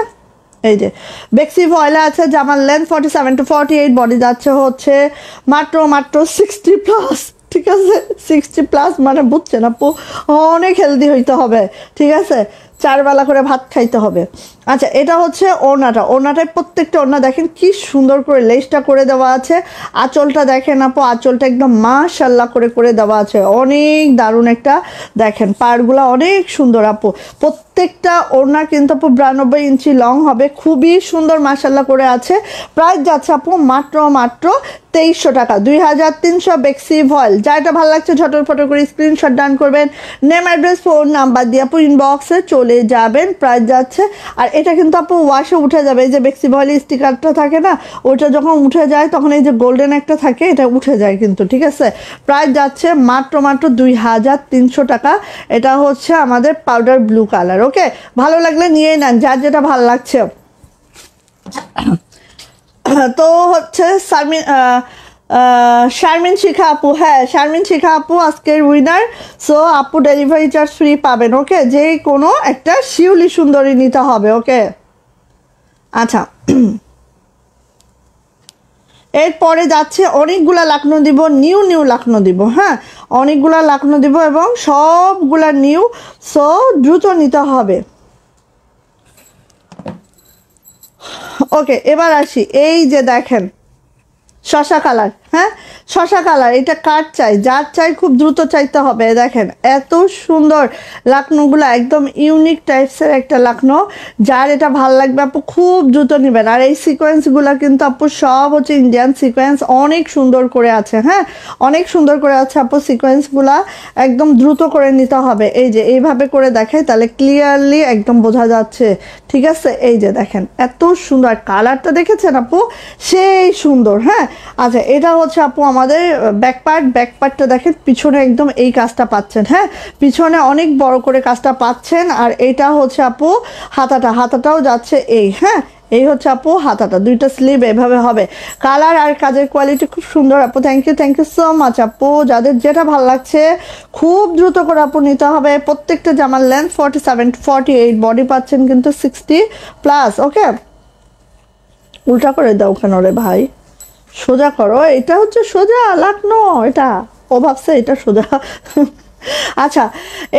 এই যে বেক্সি ভয়লা আছে জামার length forty seven to forty eight body যাচ্ছে হচ্ছে মাত্র মাত্র সিক্সটি প্লাস ঠিক আছে সিক্সটি প্লাস মানে বুঝছেন আপু অনেক হেলদি হইতে হবে ঠিক আছে চারবেলা করে ভাত খাইতে হবে আচ্ছা এটা হচ্ছে ওড়নাটা ওড়নাটায় প্রত্যেকটা ওড়না দেখেন কি সুন্দর করে লেসটা করে দেওয়া আছে আঁচলটা দেখেন আপু আঁচলটা একদম মাশাল্লাহ করে করে দেওয়া আছে অনেক দারুণ একটা দেখেন পাড়গুলা অনেক সুন্দর আপু প্রত্যেকটা ওড়না কিন্তু আপু বিরানব্বই ইঞ্চি লং হবে খুবই সুন্দর মাশাল্লা করে আছে প্রাইস যাচ্ছে আপু মাত্র মাত্র তেইশশো টাকা দুই হাজার তিনশো বেক্সি ভয়েল যা এটা ভালো লাগছে ঝটর ফটো করে স্ক্রিনশট ডান করবেন নেম অ্যাড্রেস ফোন নাম্বার দিয়ে আপু ইনবক্সে চলে যাবেন প্রাইস যাচ্ছে আর এটা কিন্তু আপু ওয়াশে উঠে যাবে এই যে বেক্সি ভয়েল স্টিকারটা থাকে না ওটা যখন উঠে যায় তখন এই যে গোল্ডেন একটা থাকে এটা উঠে যায় কিন্তু ঠিক আছে প্রায় যাচ্ছে মাত্র মাত্র দুই হাজার তিনশো টাকা এটা হচ্ছে আমাদের পাউডার ব্লু কালার ওকে ভালো লাগলে নিয়ে নেন যার যেটা ভালো লাগছে তো হচ্ছে সারমিন শারমিন শিখা আপু হ্যাঁ শারমিন শিখা আপু আজকের উইনার সো আপু ডেলিভারি চার্জ ফ্রি পাবেন ওকে যে কোনো একটা শিউলি সুন্দরী নিতে হবে ওকে আচ্ছা এরপরে যাচ্ছে অনেকগুলা লাখনো দিব নিউ নিউ লাখনো দিব হ্যাঁ অনেকগুলা লাখনো দিব এবং সবগুলা নিউ সো দ্রুত নিতে হবে ওকে এবার আসি এই যে দেখেন শশা কালার হ্যাঁ শশা কালার এটা কার চাই যার চাই খুব দ্রুত চাইতে হবে দেখেন এত সুন্দর লাকনোগুলো একদম ইউনিক টাইপসের একটা লাকনো যার এটা ভাল লাগবে আপু খুব দ্রুত নেবেন আর এই সিকোয়েন্সগুলো কিন্তু আপু সব হচ্ছে ইন্ডিয়ান সিকোয়েন্স অনেক সুন্দর করে আছে হ্যাঁ অনেক সুন্দর করে আছে আপু সিকোয়েন্সগুলো একদম দ্রুত করে নিতে হবে এই যে এইভাবে করে দেখাই তাহলে ক্লিয়ারলি একদম বোঝা যাচ্ছে ঠিক আছে এই যে দেখেন এত সুন্দর কালারটা দেখেছেন আপু সেই সুন্দর হ্যাঁ আচ্ছা এটা হচ্ছে আপু আমাদের ব্যাক পার্ট ব্যাক পার্টটা দেখেন পিছনে একদম এই কাজটা পাচ্ছেন হ্যাঁ পিছনে অনেক বড় করে কাজটা পাচ্ছেন আর এটা হচ্ছে আপু হাতাটা হাতাটাও যাচ্ছে এই হ্যাঁ এই হচ্ছে আপু হাতাটা দুইটা স্লিভ এভাবে হবে কালার আর কাজের কোয়ালিটি খুব সুন্দর আপু thank you thank you so much আপু যাদের যেটা ভালো লাগছে খুব দ্রুত করে আপু নিতে হবে প্রত্যেকটা জামার length forty seven forty eight body পাচ্ছেন কিন্তু সিক্সটি প্লাস ওকে উল্টা করে দাও কেন রে ভাই সোজা করো এটা হচ্ছে সোজা লাখ এটা ও ভাবছে এটা সোজা আচ্ছা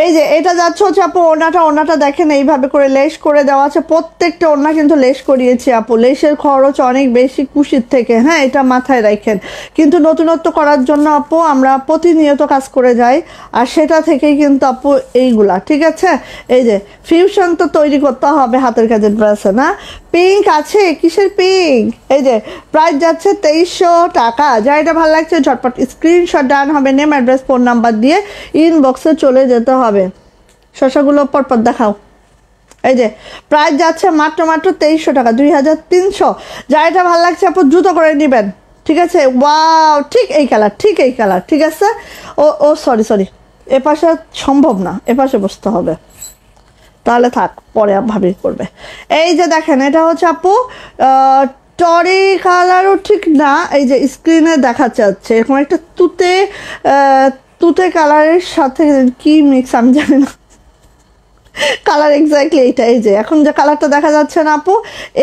এই যে এটা যাচ্ছে হচ্ছে আপু ওনাটা ওনাটা দেখেন এইভাবে করে লেস করে দেওয়া আছে প্রত্যেকটা ওনা কিন্তু লেস করিয়েছে আপু লেসের খরচ অনেক বেশি কুশির থেকে হ্যাঁ এটা মাথায় রাখেন কিন্তু নতুনত্ব করার জন্য আপু আমরা প্রতিনিয়ত কাজ করে যাই আর সেটা থেকেই কিন্তু আপু এইগুলা ঠিক আছে এই যে ফিউশন তো তৈরি করতে হবে হাতের কাজের ব্রাসে না পিঙ্ক আছে কিসের পিঙ্ক এই যে প্রাইস যাচ্ছে তেইশশো টাকা যা এটা ভালো লাগছে ঝটপট স্ক্রিনশট ডান হবে নেম অ্যাড্রেস ফোন নাম্বার দিয়ে টিফিন বক্সে চলে যেতে হবে শশাগুলো পরপর দেখাও এই যে প্রাইস যাচ্ছে মাত্র মাত্র তেইশশো টাকা দুই হাজার তিনশো যা এটা ভালো লাগছে আপু দ্রুত করে নেবেন ঠিক আছে ওয়া ঠিক এই কালার ঠিক এই কালার ঠিক আছে ও ও সরি সরি এপাশে সম্ভব না এপাশে বসতে হবে তাহলে থাক পরে ভাবি করবে এই যে দেখেন এটা হচ্ছে আপু টরি কালারও ঠিক না এই যে স্ক্রিনে দেখা যাচ্ছে এরকম একটা তুতে তুতে কালারের সাথে কি মিক্স আমি জানি না কালার এক্স্যাক্টলি এইটা এই যে এখন যে কালারটা দেখা যাচ্ছে না আপু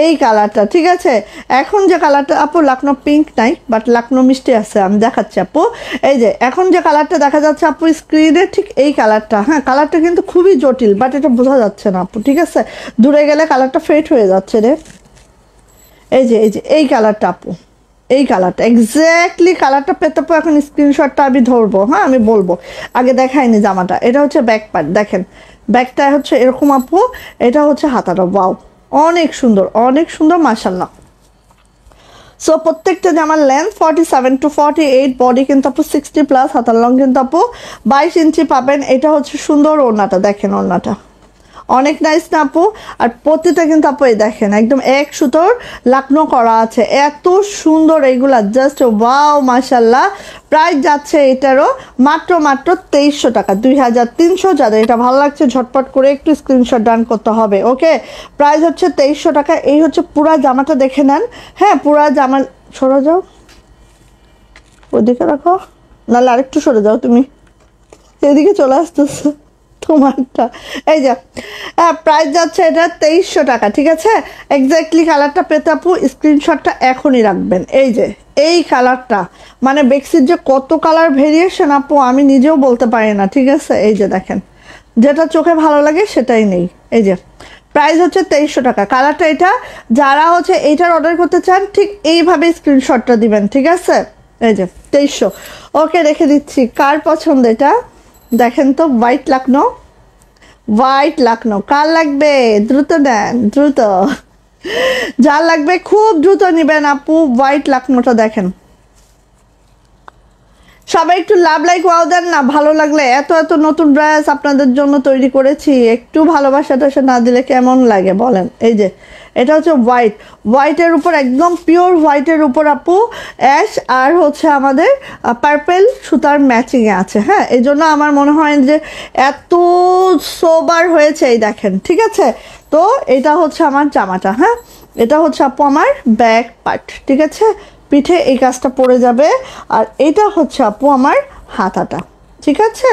এই কালারটা ঠিক আছে এখন যে কালারটা আপু লাকনো পিঙ্ক নাই বাট লাকনো মিষ্টি আছে আমি দেখাচ্ছি আপু এই যে এখন যে কালারটা দেখা যাচ্ছে আপু স্ক্রিনে ঠিক এই কালারটা হ্যাঁ কালারটা কিন্তু খুবই জটিল বাট এটা বোঝা যাচ্ছে না আপু ঠিক আছে দূরে গেলে কালারটা ফেট হয়ে যাচ্ছে রে এই যে এই যে এই কালারটা আপু এই কালারটা এক্স্যাক্টলি কালারটা পেতে পো এখন স্ক্রিনশটটা আমি ধরবো হ্যাঁ আমি বলবো আগে দেখায়নি জামাটা এটা হচ্ছে ব্যাক পার্ট দেখেন ব্যাকটা হচ্ছে এরকম আপু এটা হচ্ছে হাতাটা বাউ অনেক সুন্দর অনেক সুন্দর মার্শাল্লা সো প্রত্যেকটা জামার length forty seven to forty eight body কিন্তু আপু সিক্সটি প্লাস হাতার লং কিন্তু আপু বাইশ ইঞ্চি পাবেন এটা হচ্ছে সুন্দর ওড়নাটা দেখেন ওড়নাটা অনেক নাইস না আপু আর প্রতিটা কিন্তু আপু এই দেখেন একদম এক সুতোর লাকনো করা আছে এত সুন্দর এইগুলা জাস্ট ওয়াও মাসাল্লাহ প্রাইস যাচ্ছে এটারও মাত্র মাত্র তেইশশো টাকা দুই হাজার তিনশো যাদের এটা ভালো লাগছে ঝটপট করে একটু স্ক্রিনশট ডান করতে হবে ওকে প্রাইস হচ্ছে তেইশশো টাকা এই হচ্ছে পুরা জামাটা দেখে নেন হ্যাঁ পুরা জামা সরে যাও ওদিকে রাখো নাহলে আরেকটু সরে যাও তুমি এদিকে চলে আসতেছো তোমারটা এই যে হ্যাঁ প্রাইস যাচ্ছে এটা তেইশশো টাকা ঠিক আছে এক্স্যাক্টলি কালারটা পেতে আপু স্ক্রিনশটটা এখনই রাখবেন এই যে এই কালারটা মানে বেক্সির যে কত কালার ভেরিয়েশন আপু আমি নিজেও বলতে পারি না ঠিক আছে এই যে দেখেন যেটা চোখে ভালো লাগে সেটাই নেই এই যে প্রাইস হচ্ছে তেইশশো টাকা কালারটা এটা যারা হচ্ছে এইটার অর্ডার করতে চান ঠিক এইভাবে স্ক্রিনশটটা দিবেন ঠিক আছে এই যে তেইশশো ওকে রেখে দিচ্ছি কার পছন্দ এটা দেখেন তো হোয়াইট লাকনো হোয়াইট লাকনো কার লাগবে দ্রুত নেন দ্রুত যা লাগবে খুব দ্রুত নেবেন আপু হোয়াইট লাকনোটা দেখেন সবাই একটু লাভ লাইক ওয়াও দেন না ভালো লাগলে এত এত নতুন ব্রাস আপনাদের জন্য তৈরি করেছি একটু ভালোবাসা টাসা না দিলে কেমন লাগে বলেন এই যে এটা হচ্ছে হোয়াইট হোয়াইটের উপর একদম পিওর হোয়াইটের উপর আপু অ্যাশ আর হচ্ছে আমাদের পার্পেল সুতার ম্যাচিংয়ে আছে হ্যাঁ এই জন্য আমার মনে হয় যে এত সোবার হয়েছে এই দেখেন ঠিক আছে তো এটা হচ্ছে আমার জামাটা হ্যাঁ এটা হচ্ছে আপু আমার ব্যাক পার্ট ঠিক আছে পিঠে এই কাজটা পড়ে যাবে আর এটা হচ্ছে আপু আমার হাতাটা ঠিক আছে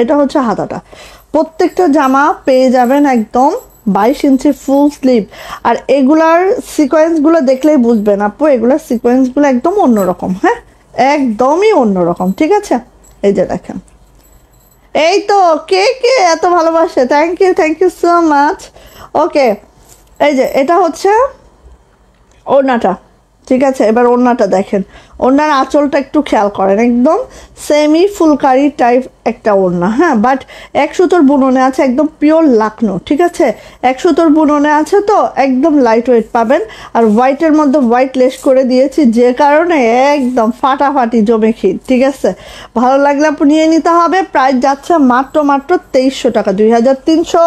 এটা হচ্ছে হাতাটা প্রত্যেকটা জামা পেয়ে যাবেন একদম বাইশ ইঞ্চি ফুল স্লিভ আর এগুলার সিকোয়েন্সগুলো দেখলেই বুঝবেন আপু এগুলার সিকোয়েন্সগুলো একদম অন্যরকম হ্যাঁ একদমই অন্যরকম ঠিক আছে এই যে দেখেন এই তো কে কে এত ভালোবাসে thank you thank you so much okay এই যে এটা হচ্ছে ওনাটা ঠিক আছে এবার ওড়নাটা দেখেন ওড়নার আঁচলটা একটু খেয়াল করেন একদম সেমি ফুলকারি টাইপ একটা ওড়না হ্যাঁ বাট এক সুতোর বুননে আছে একদম পিওর লাকনো ঠিক আছে এক সুতোর বুননে আছে তো একদম লাইট ওয়েট পাবেন আর হোয়াইটের মধ্যে হোয়াইট লেস করে দিয়েছি যে কারণে একদম ফাটাফাটি জমে ক্ষীর ঠিক আছে ভালো লাগলে আপনি নিয়ে নিতে হবে প্রাইস যাচ্ছে মাত্র মাত্র তেইশশো টাকা দুই হাজার তিনশো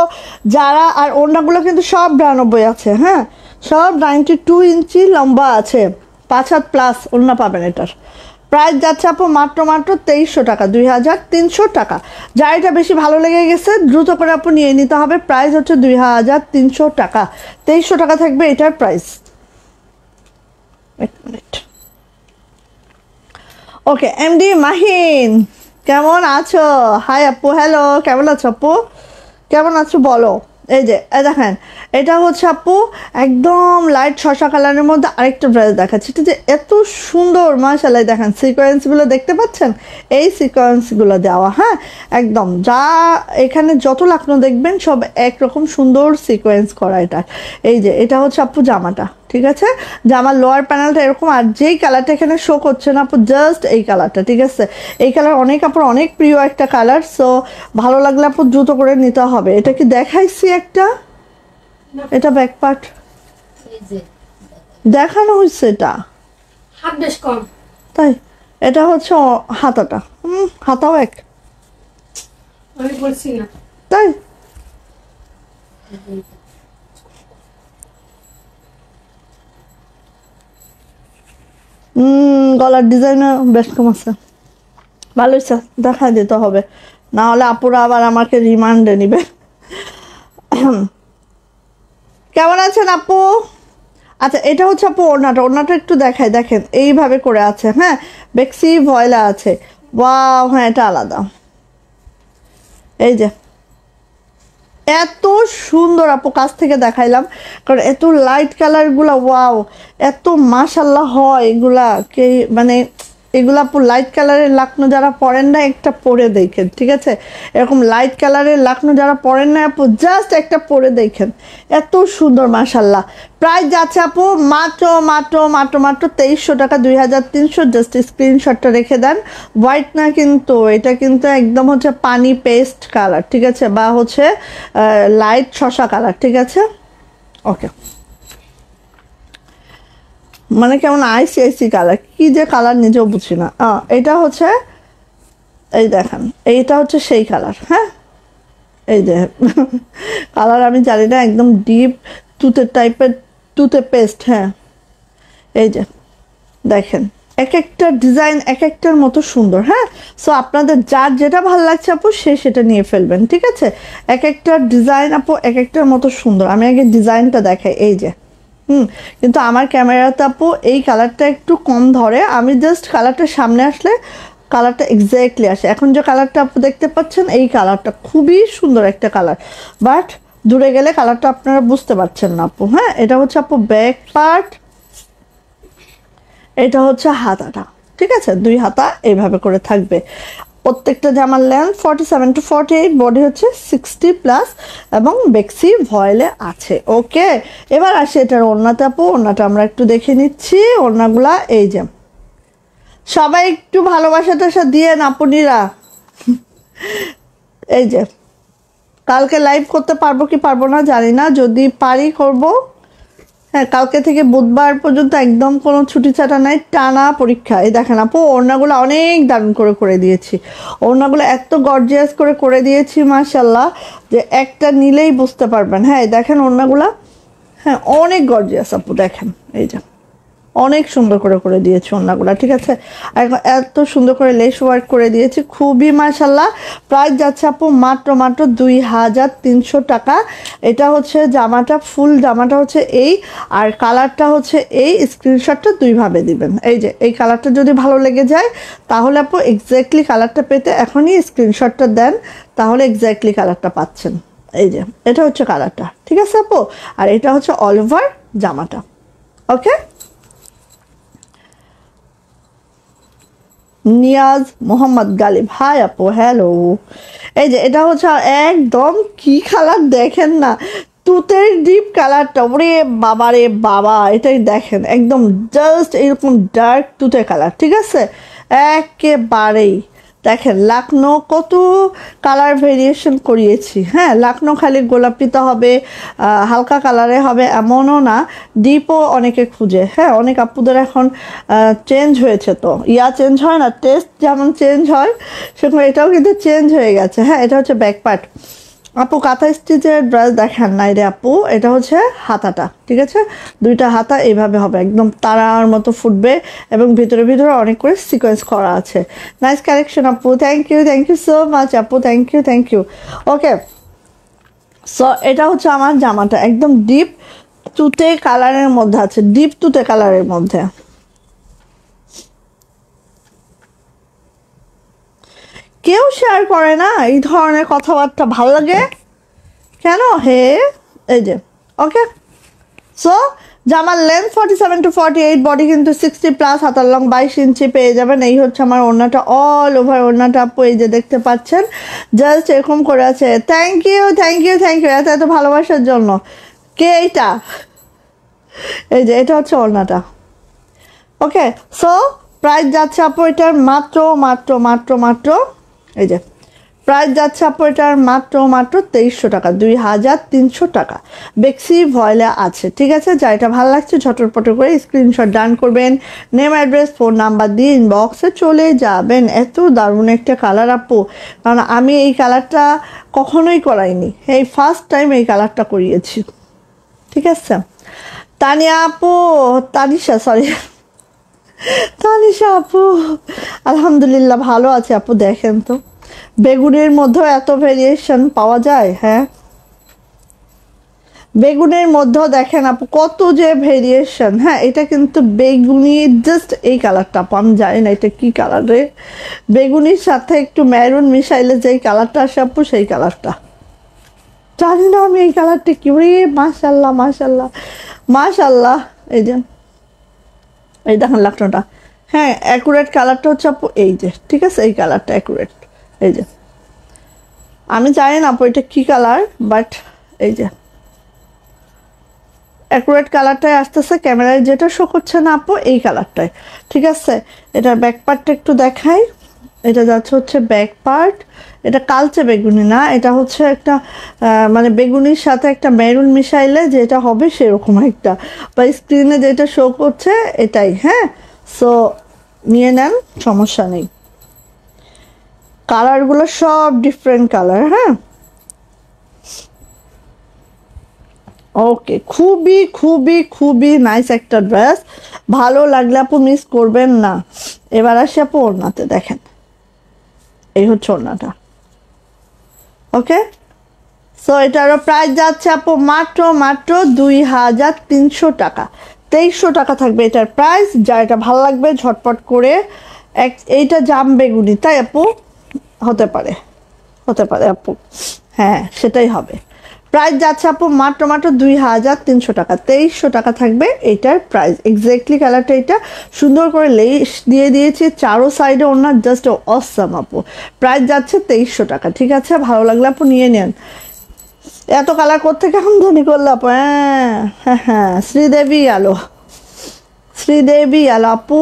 যারা আর ওড়নাগুলো কিন্তু সব বিরানব্বই আছে হ্যাঁ সব নাইনটি টু ইঞ্চি লম্বা আছে পাঁচ হাত প্লাস অন্য পাবেন এটার প্রাইস যাচ্ছে আপু মাত্র মাত্র তেইশশো টাকা দুই হাজার তিনশো টাকা যা এটা বেশি ভালো লেগে গেছে দ্রুত করে আপু নিয়ে নিতে হবে প্রাইস হচ্ছে দুই হাজার তিনশো টাকা তেইশশো টাকা থাকবে এটার price minute okay MD Mahin কেমন আছো হাই আপু হ্যালো কেমন আছো আপু কেমন আছো বলো এই যে দেখেন এটা হচ্ছে আপু একদম লাইট শশা কালারের মধ্যে আরেকটা ড্রেস দেখাচ্ছে এটা যে এত সুন্দর মাসালাই দেখেন সিকোয়েন্সগুলো দেখতে পাচ্ছেন এই সিকোয়েন্সগুলো দেওয়া হ্যাঁ একদম যা এখানে যত লাখনো দেখবেন সব একরকম সুন্দর সিকোয়েন্স করা এটা এই যে এটা হচ্ছে আপু জামাটা ঠিক আছে যে আমার লোয়ার প্যানেলটা এরকম আর যেই কালারটা এখানে শো করছে না আপু জাস্ট এই কালারটা ঠিক আছে এই কালার অনেক আপনার অনেক প্রিয় একটা কালার সো ভালো লাগলে আপু দ্রুত করে নিতে হবে এটা কি দেখাইছি একটা এটা ব্যাকপার্ট দেখানো হয়েছে এটা তাই এটা হচ্ছে হাতাটা হুম হাতাও এক তাই গলার ডিজাইনে বেশ কম আছে ভালো ইচ্ছা দেখা দিতে হবে না হলে আপুরা আবার আমাকে রিমান্ডে নিবে কেমন আছেন আপু আচ্ছা এটা হচ্ছে আপু ওড়নাটা ওড়নাটা একটু দেখাই দেখেন এইভাবে করে আছে হ্যাঁ বেক্সি ভয়লা আছে ওয়াও হ্যাঁ এটা আলাদা এই যে এত সুন্দর আপু কাছ থেকে দেখাইলাম কারণ এত লাইট কালারগুলা ওয়াও এত মাশাল্লাহ হয় এগুলা কে মানে এগুলো আপু লাইট কালারের লাকনো যারা পরেন না একটা পরে দেখেন ঠিক আছে এরকম লাইট কালারের লাকনো যারা পরেন না আপু জাস্ট একটা পরে দেখেন এত সুন্দর মাসাল্লাহ প্রাইস যাচ্ছে আপু মাত্র মাত্র মাত্র মাত্র তেইশশো টাকা দুই হাজার তিনশো জাস্ট স্ক্রিনশটটা রেখে দেন হোয়াইট না কিন্তু এটা কিন্তু একদম হচ্ছে পানি পেস্ট কালার ঠিক আছে বা হচ্ছে লাইট শশা কালার ঠিক আছে ওকে মানে কেমন আইসি আইসি কালার কি যে কালার নিজেও বুঝি না এটা হচ্ছে এই দেখেন এইটা হচ্ছে সেই কালার হ্যাঁ এই যে কালার আমি জানি না একদম ডিপ টুথের টাইপের তুতে পেস্ট হ্যাঁ এই যে দেখেন এক একটা ডিজাইন এক একটার মতো সুন্দর হ্যাঁ সো আপনাদের যার যেটা ভালো লাগছে আপু সে সেটা নিয়ে ফেলবেন ঠিক আছে এক একটা ডিজাইন আপু এক একটার মতো সুন্দর আমি আগে ডিজাইনটা দেখাই এই যে হুম কিন্তু আমার ক্যামেরাতে আপু এই কালারটা একটু কম ধরে আমি জাস্ট কালারটা সামনে আসলে কালারটা এক্স্যাক্টলি আসে এখন যে কালারটা আপনি দেখতে পাচ্ছেন এই কালারটা খুবই সুন্দর একটা কালার বাট দূরে গেলে কালারটা আপনারা বুঝতে পারছেন না আপু হ্যাঁ এটা হচ্ছে আপু ব্যাক পার্ট এটা হচ্ছে হাতাটা ঠিক আছে দুই হাতা এইভাবে করে থাকবে প্রত্যেকটা জামার length forty seven to forty eight body হচ্ছে সিক্সটি প্লাস এবং বেক্সি ভয়েলে আছে ওকে এবার আসে এটার ওড়নাতে আপু ওড়নাটা আমরা একটু দেখে নিচ্ছি ওড়নাগুলা এই যে সবাই একটু ভালোবাসা টাসা দিয়েন আপনিরা এই যে কালকে লাইভ করতে পারবো কি পারবো না জানি না যদি পারি করবো হ্যাঁ কালকে থেকে বুধবার পর্যন্ত একদম কোনো ছুটি ছাটা নাই টানা পরীক্ষা এই দেখেন আপু ওড়নাগুলো অনেক দারুণ করে করে দিয়েছি ওড়নাগুলো এত গর্জিয়াস করে করে দিয়েছি মাশাল্লাহ যে একটা নিলেই বুঝতে পারবেন হ্যাঁ দেখেন ওড়নাগুলা হ্যাঁ অনেক গর্জিয়াস আপু দেখেন এই যা অনেক সুন্দর করে করে দিয়েছি ওনাগুলো ঠিক আছে এত সুন্দর করে লেস ওয়ার্ক করে দিয়েছি খুবই মাশাল্লাহ প্রাইস যাচ্ছে আপু মাত্র মাত্র দুই হাজার তিনশো টাকা এটা হচ্ছে জামাটা ফুল জামাটা হচ্ছে এই আর কালারটা হচ্ছে এই স্ক্রিনশটটা দুইভাবে দিবেন এই যে এই কালারটা যদি ভালো লেগে যায় তাহলে আপু এক্স্যাক্টলি কালারটা পেতে এখনই স্ক্রিনশটটা দেন তাহলে এক্স্যাক্টলি কালারটা পাচ্ছেন এই যে এটা হচ্ছে কালারটা ঠিক আছে আপু আর এটা হচ্ছে অল ওভার জামাটা ওকে নিয়াজ মোহাম্মদ গালিব হাই আপু হ্যালো এই যে এটা হচ্ছে একদম কি কালার দেখেন না তুতের ডিপ কালারটা ওরে বাবা রে বাবা এটাই দেখেন একদম জাস্ট এরকম ডার্ক তুতের কালার ঠিক আছে একেবারেই দেখেন লাকনো কত কালার ভেরিয়েশন করিয়েছি হ্যাঁ লাকনো খালি গোলাপিতে হবে হালকা কালারে হবে এমনও না ডিপও অনেকে খুঁজে হ্যাঁ অনেক আপুদের এখন চেঞ্জ হয়েছে তো ইয়া চেঞ্জ হয় না টেস্ট যেমন চেঞ্জ হয় সেরকম এটাও কিন্তু চেঞ্জ হয়ে গেছে হ্যাঁ এটা হচ্ছে ব্যাকপার্ট আপু কাঁথা স্টিচের ব্রাশ দেখেন নাই রে আপু এটা হচ্ছে হাতাটা ঠিক আছে দুইটা হাতা এইভাবে হবে একদম তারার মতো ফুটবে এবং ভিতরে ভিতরে অনেক করে সিকোয়েন্স করা আছে নাইস কালেকশন আপু thank you thank you so much আপু thank you thank you okay so এটা হচ্ছে আমার জামাটা একদম ডিপ তুতে কালারের মধ্যে আছে ডিপ তুতে কালারের মধ্যে কেউ শেয়ার করে না এই ধরনের কথাবার্তা ভাল লাগে কেন হে এই যে ওকে সো জামার length forty seven to forty eight body কিন্তু সিক্সটি প্লাস হাতার লং বাইশ ইঞ্চি পেয়ে যাবেন এই হচ্ছে আমার ওড়নাটা অল ওভার ওড়নাটা আপু এই যে দেখতে পাচ্ছেন জাস্ট এরকম করে আছে thank you thank you thank you এত এত ভালোবাসার জন্য কে এইটা এই যে এটা হচ্ছে ওড়নাটা ওকে সো প্রাইস যাচ্ছে আপু এটার মাত্র মাত্র মাত্র মাত্র এই যে প্রাইস যাচ্ছে আপু এটার মাত্র মাত্র তেইশশো টাকা দুই হাজার তিনশো টাকা বেক্সি ভয়লা আছে ঠিক আছে যা এটা ভালো লাগছে ঝটরপট করে স্ক্রিনশট ডান করবেন নেম অ্যাড্রেস ফোন নাম্বার দিয়ে ইনবক্সে চলে যাবেন এত দারুণ একটা কালার আপু কারণ আমি এই কালারটা কখনোই করাইনি এই ফার্স্ট টাইম এই কালারটা করিয়েছি ঠিক আছে তানিয়া আপু তানিশা সরি তানিশা আপু আলহামদুলিল্লাহ ভালো আছে আপু দেখেন তো বেগুনের মধ্যেও এত ভেরিয়েশন পাওয়া যায় হ্যাঁ বেগুনের মধ্যেও দেখেন আপু কত যে ভেরিয়েশন হ্যাঁ এটা কিন্তু বেগুনি জাস্ট এই কালারটা আপু আমি জানি না এটা কি কালার রে বেগুনির সাথে একটু ম্যারুন মিশাইলে যেই কালারটা আসে আপু সেই কালারটা জানি না আমি এই কালারটা কি রে মাশাল্লাহ মাশাল্লাহ মাশাল্লাহ এই যে এই দেখেন লাকটনটা হ্যাঁ অ্যাকুরেট কালারটা হচ্ছে আপু এই যে ঠিক আছে এই কালারটা অ্যাকুরেট এই যে আমি জানি না আপু এটা কী কালার বাট এই যে অ্যাকুরেট কালারটাই আসতেছে ক্যামেরায় যেটা শো করছে না আপু এই কালারটাই ঠিক আছে এটার ব্যাক পার্টটা একটু দেখাই এটা যাচ্ছে হচ্ছে ব্যাক পার্ট এটা কালচে বেগুনি না এটা হচ্ছে একটা মানে বেগুনির সাথে একটা মেরুন মিশাইলে যেটা হবে সেরকম একটা বা স্ক্রিনে যেটা শো করছে এটাই হ্যাঁ সো নিয়ে নেন সমস্যা নেই কালারগুলো সব ডিফারেন্ট কালার হ্যাঁ ওকে খুবই খুবই খুবই নাইস একটা ড্রেস ভালো লাগলে আপু মিস করবেন না এবার আসি আপু ওড়নাতে দেখেন এই হচ্ছে ওড়নাটা ওকে সো এটারও প্রাইস যাচ্ছে আপু মাত্র মাত্র দুই হাজার তিনশো টাকা তেইশশো টাকা থাকবে এটার প্রাইস যা এটা ভালো লাগবে ঝটপট করে এক এইটা জাম বেগুনি তাই আপু হতে পারে হতে পারে আপু হ্যাঁ সেটাই হবে প্রাইস যাচ্ছে আপু মাত্র মাত্র দুই হাজার তিনশো টাকা তেইশশো টাকা থাকবে এইটার প্রাইস এক্স্যাক্টলি কালারটা এটা সুন্দর করে লেস দিয়ে দিয়েছে চারো সাইডে ওনার জাস্ট অসাম আপু প্রাইস যাচ্ছে তেইশশো টাকা ঠিক আছে ভালো লাগলে আপু নিয়ে নেন এত কালার কেমন ধনী করলো আপু হ্যাঁ হ্যাঁ হ্যাঁ শ্রীদেবী আলো শ্রীদেবী আলো আপু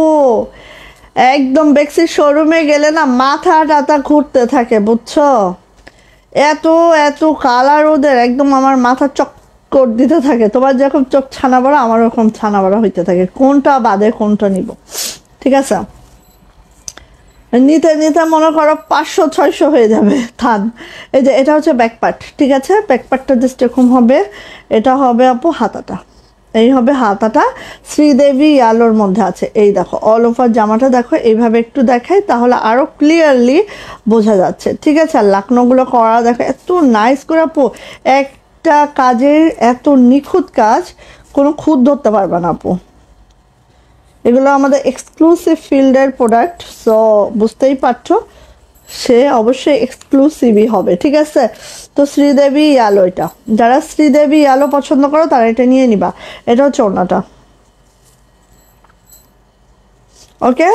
একদম বেক্সি শোরুমে গেলে না মাথা টাতা ঘুরতে থাকে বুঝছো এত এত কালার ওদের একদম আমার মাথা চক্কর দিতে থাকে তোমার যেরকম চোখ ছানা বড়া আমার ওরকম ছানা বড়া হইতে থাকে কোনটা বাদে কোনটা নিব ঠিক আছে নিতে নিতে মনে করো পাঁচশো ছয়শো হয়ে যাবে থান এই যে এটা হচ্ছে ব্যাকপার্ট ঠিক আছে ব্যাকপার্টটা জাস্ট এরকম হবে এটা হবে আপু হাতাটা এই হবে হাতাটা শ্রীদেবী আলোর মধ্যে আছে এই দেখো অল ওভার জামাটা দেখো এইভাবে একটু দেখাই তাহলে আরও ক্লিয়ারলি বোঝা যাচ্ছে ঠিক আছে আর লাকনোগুলো করা দেখো এত নাইস করে আপু একটা কাজের এত নিখুঁত কাজ কোনো খুঁত ধরতে পারবে না আপু এগুলো আমাদের এক্সক্লুসিভ ফিল্ডের প্রোডাক্ট সো বুঝতেই পারছো সে অবশ্যই এক্সক্লুসিভই হবে ঠিক আছে তো শ্রীদেবী ইয়ালো এটা যারা শ্রীদেবী ইয়ালো পছন্দ করো তারা এটা নিয়ে নিবা এটা হচ্ছে ওনাটা ওকে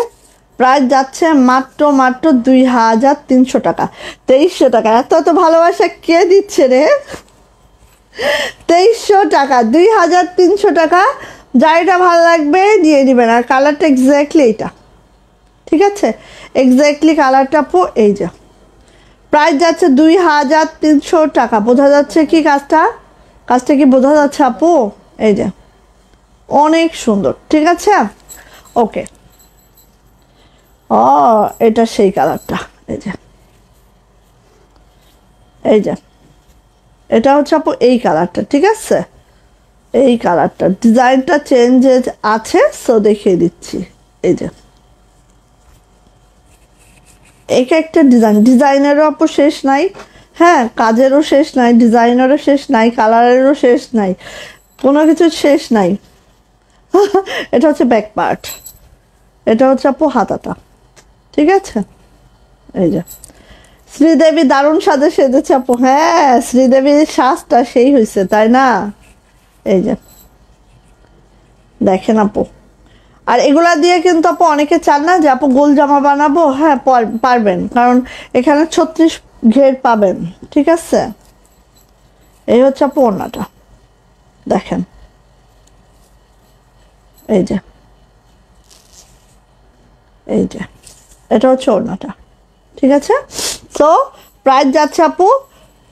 প্রাইস যাচ্ছে মাত্র মাত্র দুই হাজার তিনশো টাকা তেইশশো টাকা এত এত ভালোবাসা কে দিচ্ছে রে তেইশশো টাকা দুই হাজার তিনশো টাকা যা এটা ভালো লাগবে দিয়ে দিবেন আর কালারটা এক্স্যাক্টলি এটা ঠিক আছে এক্স্যাক্টলি কালারটা পো এই যা প্রাইস যাচ্ছে দুই হাজার তিনশো টাকা বোঝা যাচ্ছে কি কাজটা কাজটা কি বোঝা যাচ্ছে আপু এই যে অনেক সুন্দর ঠিক আছে ওকে ও oh, এটা সেই কালারটা এই যে এই যে এটা হচ্ছে আপু এই কালারটা ঠিক আছে এই কালারটা ডিজাইনটা চেঞ্জেস আছে সো দেখিয়ে দিচ্ছি এই যে এক একটা ডিজাইন ডিজাইনেরও অপ শেষ নাই হ্যাঁ কাজেরও শেষ নাই ডিজাইনেরও শেষ নাই কালারেরও শেষ নাই কোনো কিছু শেষ নাই এটা হচ্ছে ব্যাক পার্ট এটা হচ্ছে আপু হাতাটা ঠিক আছে এই যে শ্রীদেবী দারুণ সাজে সেজেছে আপু হ্যাঁ শ্রীদেবীর সাজটা সেই হয়েছে তাই না এই যে দেখেন আপু আর এগুলা দিয়ে কিন্তু আপু অনেকে চান না যে আপু গোল জামা বানাবো হ্যাঁ পারবেন কারণ এখানে ছত্রিশ ঘের পাবেন ঠিক আছে এই হচ্ছে আপু ওনাটা দেখেন এই যে এই যে এটা হচ্ছে ওড়নাটা ঠিক আছে তো প্রাইস যাচ্ছে আপু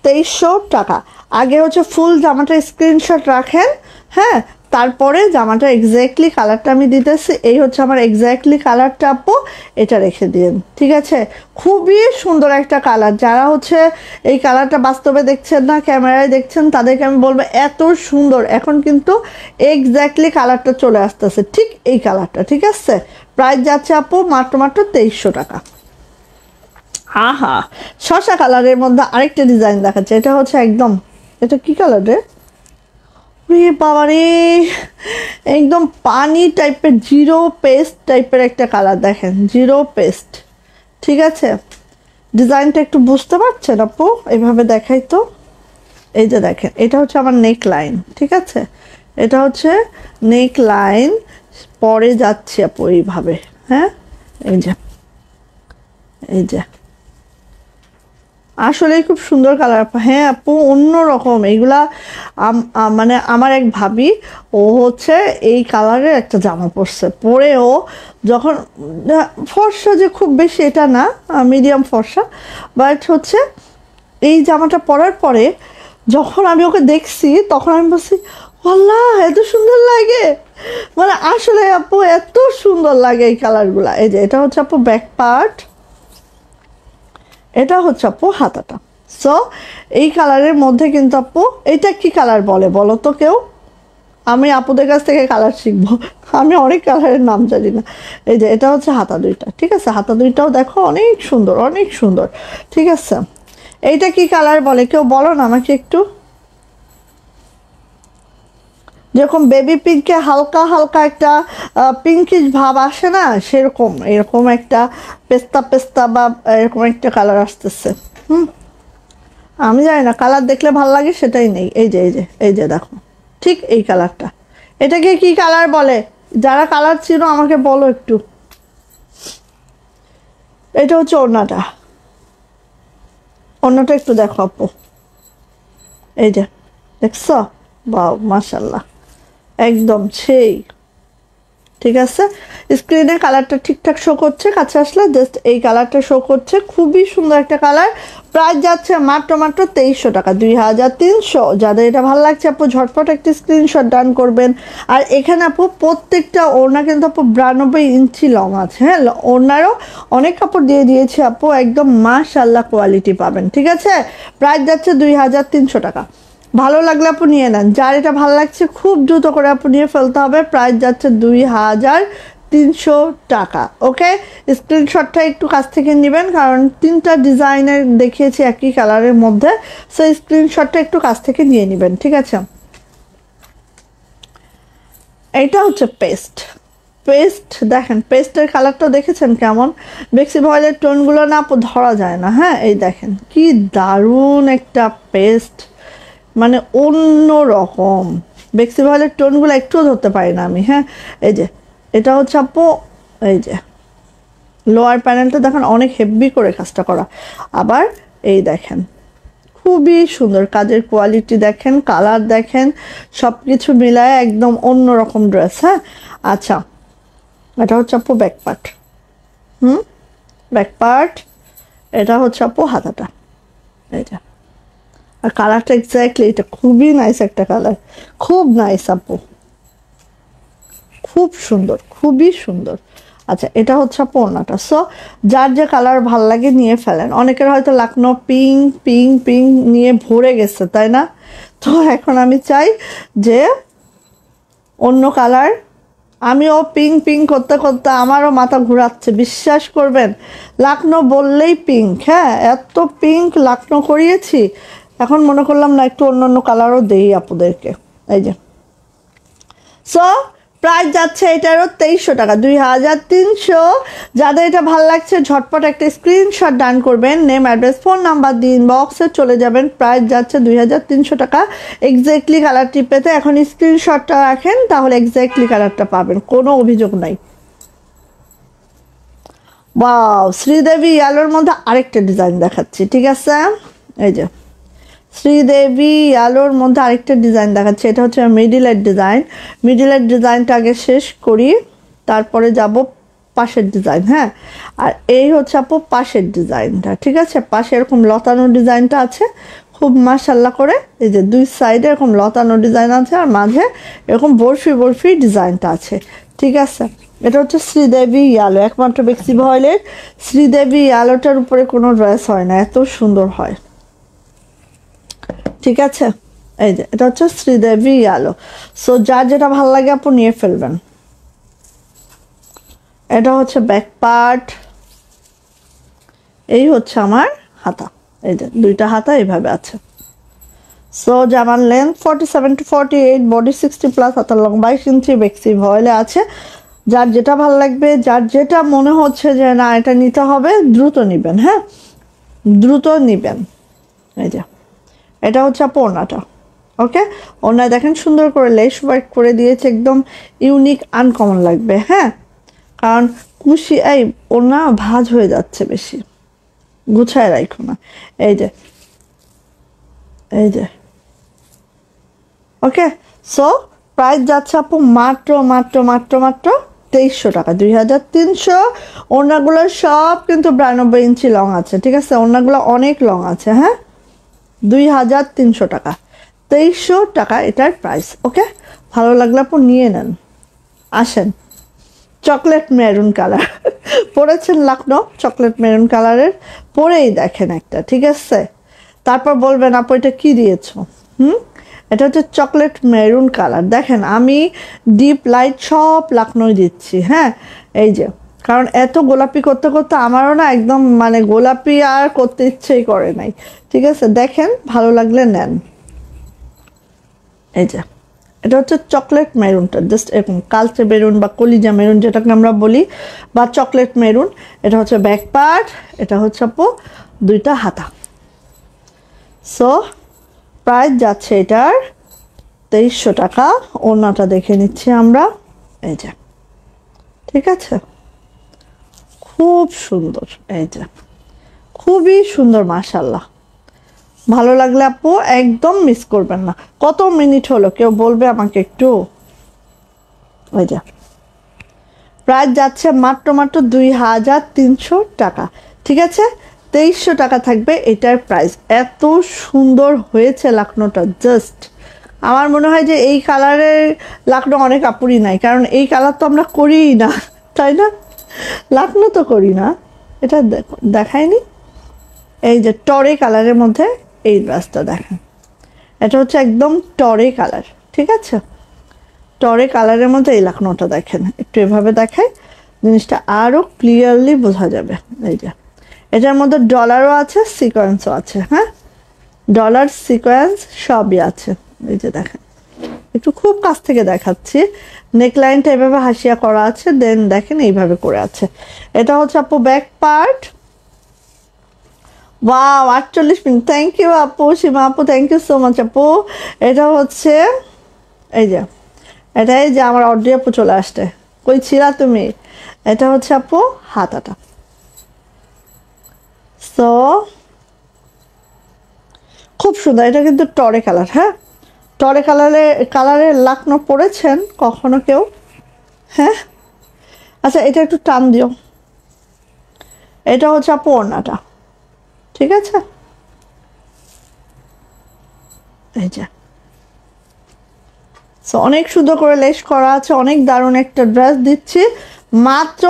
তেইশশো টাকা আগে হচ্ছে ফুল জামাটা স্ক্রিনশট রাখেন হ্যাঁ তারপরে জামাটা এক্স্যাক্টলি কালারটা আমি দিতেছি এই হচ্ছে আমার এক্স্যাক্টলি কালারটা আপু এটা রেখে দিন ঠিক আছে খুবই সুন্দর একটা কালার যারা হচ্ছে এই কালারটা বাস্তবে দেখছেন না ক্যামেরায় দেখছেন তাদেরকে আমি বলবো এত সুন্দর এখন কিন্তু এক্স্যাক্টলি কালারটা চলে আসতেছে ঠিক এই কালারটা ঠিক আছে প্রাইস যাচ্ছে আপু মাত্র মাত্র তেইশশো টাকা আহা শশা কালারের মধ্যে আরেকটা ডিজাইন দেখাচ্ছে এটা হচ্ছে একদম এটা কি কালার রে রে একদম পানি টাইপের জিরো পেস্ট টাইপের একটা কালার দেখেন জিরো পেস্ট ঠিক আছে ডিজাইনটা একটু বুঝতে পারছেন আপু এভাবে দেখাই তো এই যে দেখেন এটা হচ্ছে আমার নেক লাইন ঠিক আছে এটা হচ্ছে নেক লাইন পরে যাচ্ছে আপু এইভাবে হ্যাঁ এই যে এই যে আসলে খুব সুন্দর কালার হ্যাঁ আপু অন্য রকম এইগুলা মানে আমার এক ভাবি ও হচ্ছে এই কালারের একটা জামা পরছে পরে ও যখন ফর্সা যে খুব বেশি এটা না মিডিয়াম ফর্সা বাট হচ্ছে এই জামাটা পরার পরে যখন আমি ওকে দেখছি তখন আমি বলছি আল্লাহ এত সুন্দর লাগে মানে আসলে আপু এত সুন্দর লাগে এই কালারগুলা এই যে এটা হচ্ছে আপু ব্যাক পার্ট এটা হচ্ছে আপু হাতাটা সো এই কালারের মধ্যে কিন্তু আপু এটা কি কালার বলে বলো তো কেউ আমি আপুদের কাছ থেকে কালার শিখবো আমি অনেক কালারের নাম জানি না এই যে এটা হচ্ছে হাতা দুইটা ঠিক আছে হাতা দুইটাও দেখো অনেক সুন্দর অনেক সুন্দর ঠিক আছে এইটা কি কালার বলে কেউ বলো না আমাকে একটু যেরকম বেবি পিঙ্কে হালকা হালকা একটা পিঙ্কিশ ভাব আসে না সেরকম এরকম একটা পেস্তা পেস্তা বা এরকম একটা কালার আসতেছে হুম আমি জানি না কালার দেখলে ভাল লাগে সেটাই নেই এই যে এই যে এই যে দেখো ঠিক এই কালারটা এটাকে কি কালার বলে যারা কালার ছিল আমাকে বলো একটু এটা হচ্ছে ওড়নাটা ওড়নাটা একটু দেখো আপু এই যে দেখছ বাউ মাসাল্লাহ একদম সেই ঠিক আছে স্ক্রিনে কালারটা ঠিকঠাক শো করছে কাছে আসলে জাস্ট এই কালারটা শো করছে খুবই সুন্দর একটা কালার প্রাইস যাচ্ছে মাত্র মাত্র তেইশশো টাকা দুই হাজার তিনশো যাদের এটা ভালো লাগছে আপু ঝটপট একটি স্ক্রিনশট ডান করবেন আর এখানে আপু প্রত্যেকটা ওড়না কিন্তু আপু বিরানব্বই ইঞ্চি লং আছে হ্যাঁ ওড়নারও অনেক কাপড় দিয়ে দিয়েছে আপু একদম মাশাল্লাহ কোয়ালিটি পাবেন ঠিক আছে প্রাইস যাচ্ছে দুই হাজার তিনশো টাকা ভালো লাগলে আপনি নিয়ে নেন যার এটা ভালো লাগছে খুব দ্রুত করে আপু নিয়ে ফেলতে হবে প্রাইস যাচ্ছে দুই হাজার তিনশো টাকা ওকে স্ক্রিনশটটা একটু কাছ থেকে নেবেন কারণ তিনটা ডিজাইনের দেখিয়েছি একই কালারের মধ্যে সেই স্ক্রিনশটটা একটু কাছ থেকে নিয়ে নেবেন ঠিক আছে এটা হচ্ছে পেস্ট পেস্ট দেখেন পেস্টের কালারটা দেখেছেন কেমন বেক্সি ভয়েলের টোনগুলো না ধরা যায় না হ্যাঁ এই দেখেন কি দারুণ একটা পেস্ট মানে অন্য রকম বেক্সি ভায়োলেট টোনগুলো একটুও ধরতে পারি না আমি হ্যাঁ এই যে এটা হচ্ছে আপু এই যে লোয়ার প্যানেলটা দেখেন অনেক হেভি করে কাজটা করা আবার এই দেখেন খুবই সুন্দর কাজের কোয়ালিটি দেখেন কালার দেখেন সব কিছু মিলায় একদম অন্য রকম ড্রেস হ্যাঁ আচ্ছা এটা হচ্ছে আপু ব্যাকপার্ট হুম ব্যাকপার্ট এটা হচ্ছে আপু হাতাটা এই যা আর কালারটা এক্স্যাক্টলি এটা খুবই নাইস একটা কালার খুব নাইস আপু খুব সুন্দর খুবই সুন্দর আচ্ছা এটা হচ্ছে আপু ওনাটা সো যার যে কালার ভাল লাগে নিয়ে ফেলেন অনেকের হয়তো লাকনো পিঙ্ক পিঙ্ক পিঙ্ক নিয়ে ভরে গেছে তাই না তো এখন আমি চাই যে অন্য কালার আমিও পিঙ্ক পিঙ্ক করতে করতে আমারও মাথা ঘুরাচ্ছে বিশ্বাস করবেন লাকনো বললেই পিঙ্ক হ্যাঁ এত পিঙ্ক লাকনো করিয়েছি এখন মনে করলাম না একটু অন্য অন্য কালারও দেই আপুদেরকে এই যে সো প্রাইস যাচ্ছে এটারও তেইশশো টাকা দুই হাজার তিনশো যাদের এটা ভাল লাগছে ঝটপট একটা স্ক্রিনশট ডান করবেন নেম অ্যাড্রেস ফোন নাম্বার দিন বক্সে চলে যাবেন প্রাইস যাচ্ছে দুই হাজার তিনশো টাকা এক্স্যাক্টলি কালারটি পেতে এখন স্ক্রিনশটটা রাখেন তাহলে এক্স্যাক্টলি কালারটা পাবেন কোনো অভিযোগ নাই বা শ্রীদেবী ইয়ালোর মধ্যে আরেকটা ডিজাইন দেখাচ্ছি ঠিক আছে এই যে শ্রীদেবী আলোর মধ্যে আরেকটা ডিজাইন দেখাচ্ছে এটা হচ্ছে মিডিলের ডিজাইন মিডিলের ডিজাইনটা আগে শেষ করি তারপরে যাব পাশের ডিজাইন হ্যাঁ আর এই হচ্ছে আপু পাশের ডিজাইনটা ঠিক আছে পাশে এরকম লতানো ডিজাইনটা আছে খুব মাশাল্লাহ করে এই যে দুই সাইডে এরকম লতানো ডিজাইন আছে আর মাঝে এরকম বরফি বরফি ডিজাইনটা আছে ঠিক আছে এটা হচ্ছে শ্রীদেবী আলো একমাত্র ব্যক্তি ভয়লের শ্রীদেবী আলোটার উপরে কোনো ড্রেস হয় না এত সুন্দর হয় ঠিক আছে এই যে এটা হচ্ছে শ্রীদেবী আলো সো যার যেটা ভালো লাগে আপনি নিয়ে ফেলবেন এটা হচ্ছে ব্যাক পার্ট এই হচ্ছে আমার হাতা এই যে দুইটা হাতা এইভাবে আছে সো জামার length forty seven to forty eight body sixty plus হাতার লং বাইশ ইঞ্চি বেক্সি ভয়েলে আছে যার যেটা ভালো লাগবে যার যেটা মনে হচ্ছে যে না এটা নিতে হবে দ্রুত নেবেন হ্যাঁ দ্রুত নেবেন এই যে এটা হচ্ছে আপু ওনাটা ওকে ওনায় দেখেন সুন্দর করে লেস ওয়ার্ক করে দিয়েছে একদম ইউনিক আনকমন লাগবে হ্যাঁ কারণ কুশি এই ওনা ভাজ হয়ে যাচ্ছে বেশি গুছায় রাখো না এই যে এই যে ওকে সো প্রাইস যাচ্ছে আপু মাত্র মাত্র মাত্র মাত্র তেইশশো টাকা দুই হাজার তিনশো ওনাগুলো সব কিন্তু বিরানব্বই ইঞ্চি লং আছে ঠিক আছে ওনাগুলো অনেক লং আছে হ্যাঁ দুই হাজার তিনশো টাকা তেইশশো টাকা এটার প্রাইস ওকে ভালো লাগলে আপু নিয়ে নেন আসেন চকলেট মেরুন কালার পরেছেন লাকনো চকলেট মেরুন কালারের পরেই দেখেন একটা ঠিক আছে তারপর বলবেন আপু এটা কী দিয়েছ হুম এটা হচ্ছে চকলেট মেরুন কালার দেখেন আমি ডিপ লাইট সব লাকনোই দিচ্ছি হ্যাঁ এই যে কারণ এত গোলাপি করতে করতে আমারও না একদম মানে গোলাপি আর করতে ইচ্ছেই করে নাই ঠিক আছে দেখেন ভালো লাগলে নেন এই যে এটা হচ্ছে চকলেট মেরুনটা জাস্ট এরকম কালচে মেরুন বা কলিজা মেরুন যেটাকে আমরা বলি বা চকলেট মেরুন এটা হচ্ছে ব্যাক পার্ট এটা হচ্ছে আপু দুইটা হাতা সো প্রাইস যাচ্ছে এটার তেইশশো টাকা ওনাটা দেখে নিচ্ছি আমরা এই যে ঠিক আছে খুব সুন্দর এই যে খুবই সুন্দর মাসাল্লাহ ভালো লাগলে আপু একদম মিস করবেন না কত মিনিট হলো কেউ বলবে আমাকে একটু ওই যা প্রায় যাচ্ছে মাত্র মাত্র দুই হাজার তিনশো টাকা ঠিক আছে তেইশশো টাকা থাকবে এটার প্রাইস এত সুন্দর হয়েছে লাকনোটা জাস্ট আমার মনে হয় যে এই কালারের লাকনো অনেক আপুরই নাই কারণ এই কালার তো আমরা করিই না তাই না লাকনো তো করি না এটা দেখায়নি এই যে টরে কালারের মধ্যে এই ড্রেসটা দেখেন এটা হচ্ছে একদম টরে কালার ঠিক আছে টরে কালারের মধ্যে এই লাকনোটা দেখেন একটু এভাবে দেখায় জিনিসটা আরও ক্লিয়ারলি বোঝা যাবে এই যে এটার মধ্যে ডলারও আছে সিকোয়েন্সও আছে হ্যাঁ ডলার সিকোয়েন্স সবই আছে এই যে দেখেন একটু খুব কাছ থেকে দেখাচ্ছি নেকলাইনটা এভাবে হাসিয়া করা আছে দেন দেখেন এইভাবে করে আছে এটা হচ্ছে আপু ব্যাক পার্ট ওয়াও আটচল্লিশ মিনিট থ্যাংক ইউ আপু সীমা আপু থ্যাংক ইউ সো মাচ আপু এটা হচ্ছে এই যে এটা এই যে আমার অডিও আপু চলে আসতে কই ছিলা তুমি এটা হচ্ছে আপু হাতাটা সো খুব সুন্দর এটা কিন্তু টরে কালার হ্যাঁ টরে কালারে কালারের লাকনো পড়েছেন কখনো কেউ হ্যাঁ আচ্ছা এটা একটু টান দিও এটা হচ্ছে আপনাটা ঠিক আছে এই যে সো অনেক সুন্দর করে লেস করা আছে অনেক দারুণ একটা ড্রেস দিচ্ছি মাত্র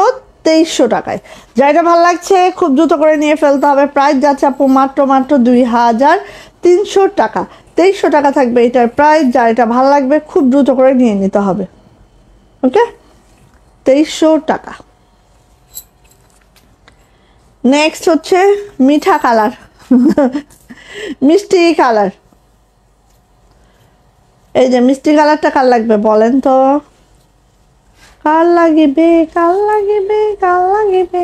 তেইশশো টাকায় যাইটা ভালো লাগছে খুব দ্রুত করে নিয়ে ফেলতে হবে প্রাইস যাচ্ছে আপু মাত্র মাত্র দুই হাজার তিনশো টাকা তেইশশো টাকা থাকবে এটার প্রাইস যা এটা ভালো লাগবে খুব দ্রুত করে নিয়ে নিতে হবে ওকে তেইশশো টাকা নেক্সট হচ্ছে মিঠা কালার মিষ্টি কালার এই যে মিষ্টি কালারটা কার লাগবে বলেন তো কাল লাগিবে কাল লাগিবে কাল লাগিবে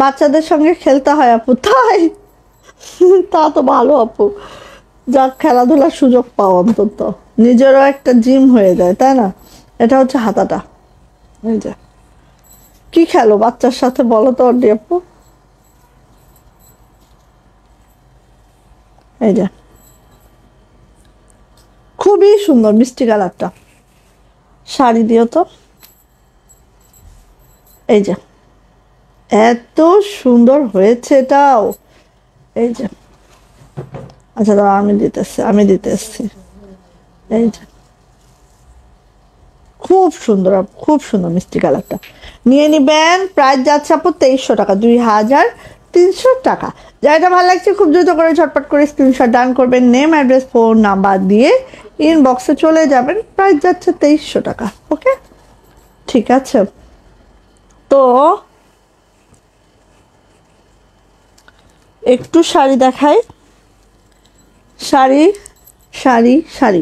বাচ্চাদের সঙ্গে খেলতে হয় আপু তাই তা তো ভালো আপু যাক খেলাধুলার সুযোগ পাও অন্তত নিজেরও একটা জিম হয়ে যায় তাই না এটা হচ্ছে হাতাটা এই যে কি খেলো বাচ্চার সাথে বলো তো অড্ডি এই যে খুবই সুন্দর মিষ্টি কালারটা শাড়ি দিও তো এই যে এত সুন্দর হয়েছে এটাও এই যে আচ্ছা দাও আমি দিতেছি আমি দিতেছি খুব সুন্দর খুব সুন্দর মিষ্টি কালারটা নিয়ে নিবেন প্রাইস যাচ্ছে আপু তেইশশো টাকা দুই হাজার তিনশো টাকা যাইটা ভালো লাগছে খুব দ্রুত করে ঝটপট করে স্ক্রিনশট ডান করবেন নেম অ্যাড্রেস ফোন নাম্বার দিয়ে ইনবক্সে চলে যাবেন প্রাইস যাচ্ছে তেইশশো টাকা ওকে ঠিক আছে তো একটু শাড়ি দেখায় শাড়ি শাড়ি শাড়ি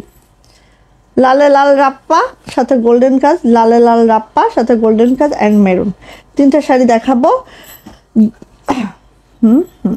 লালে লাল রাপ্পা সাথে গোল্ডেন কাজ লালে লাল রাপ্পা সাথে গোল্ডেন কাজ অ্যান্ড মেরুন তিনটা শাড়ি দেখাবো হুম হুম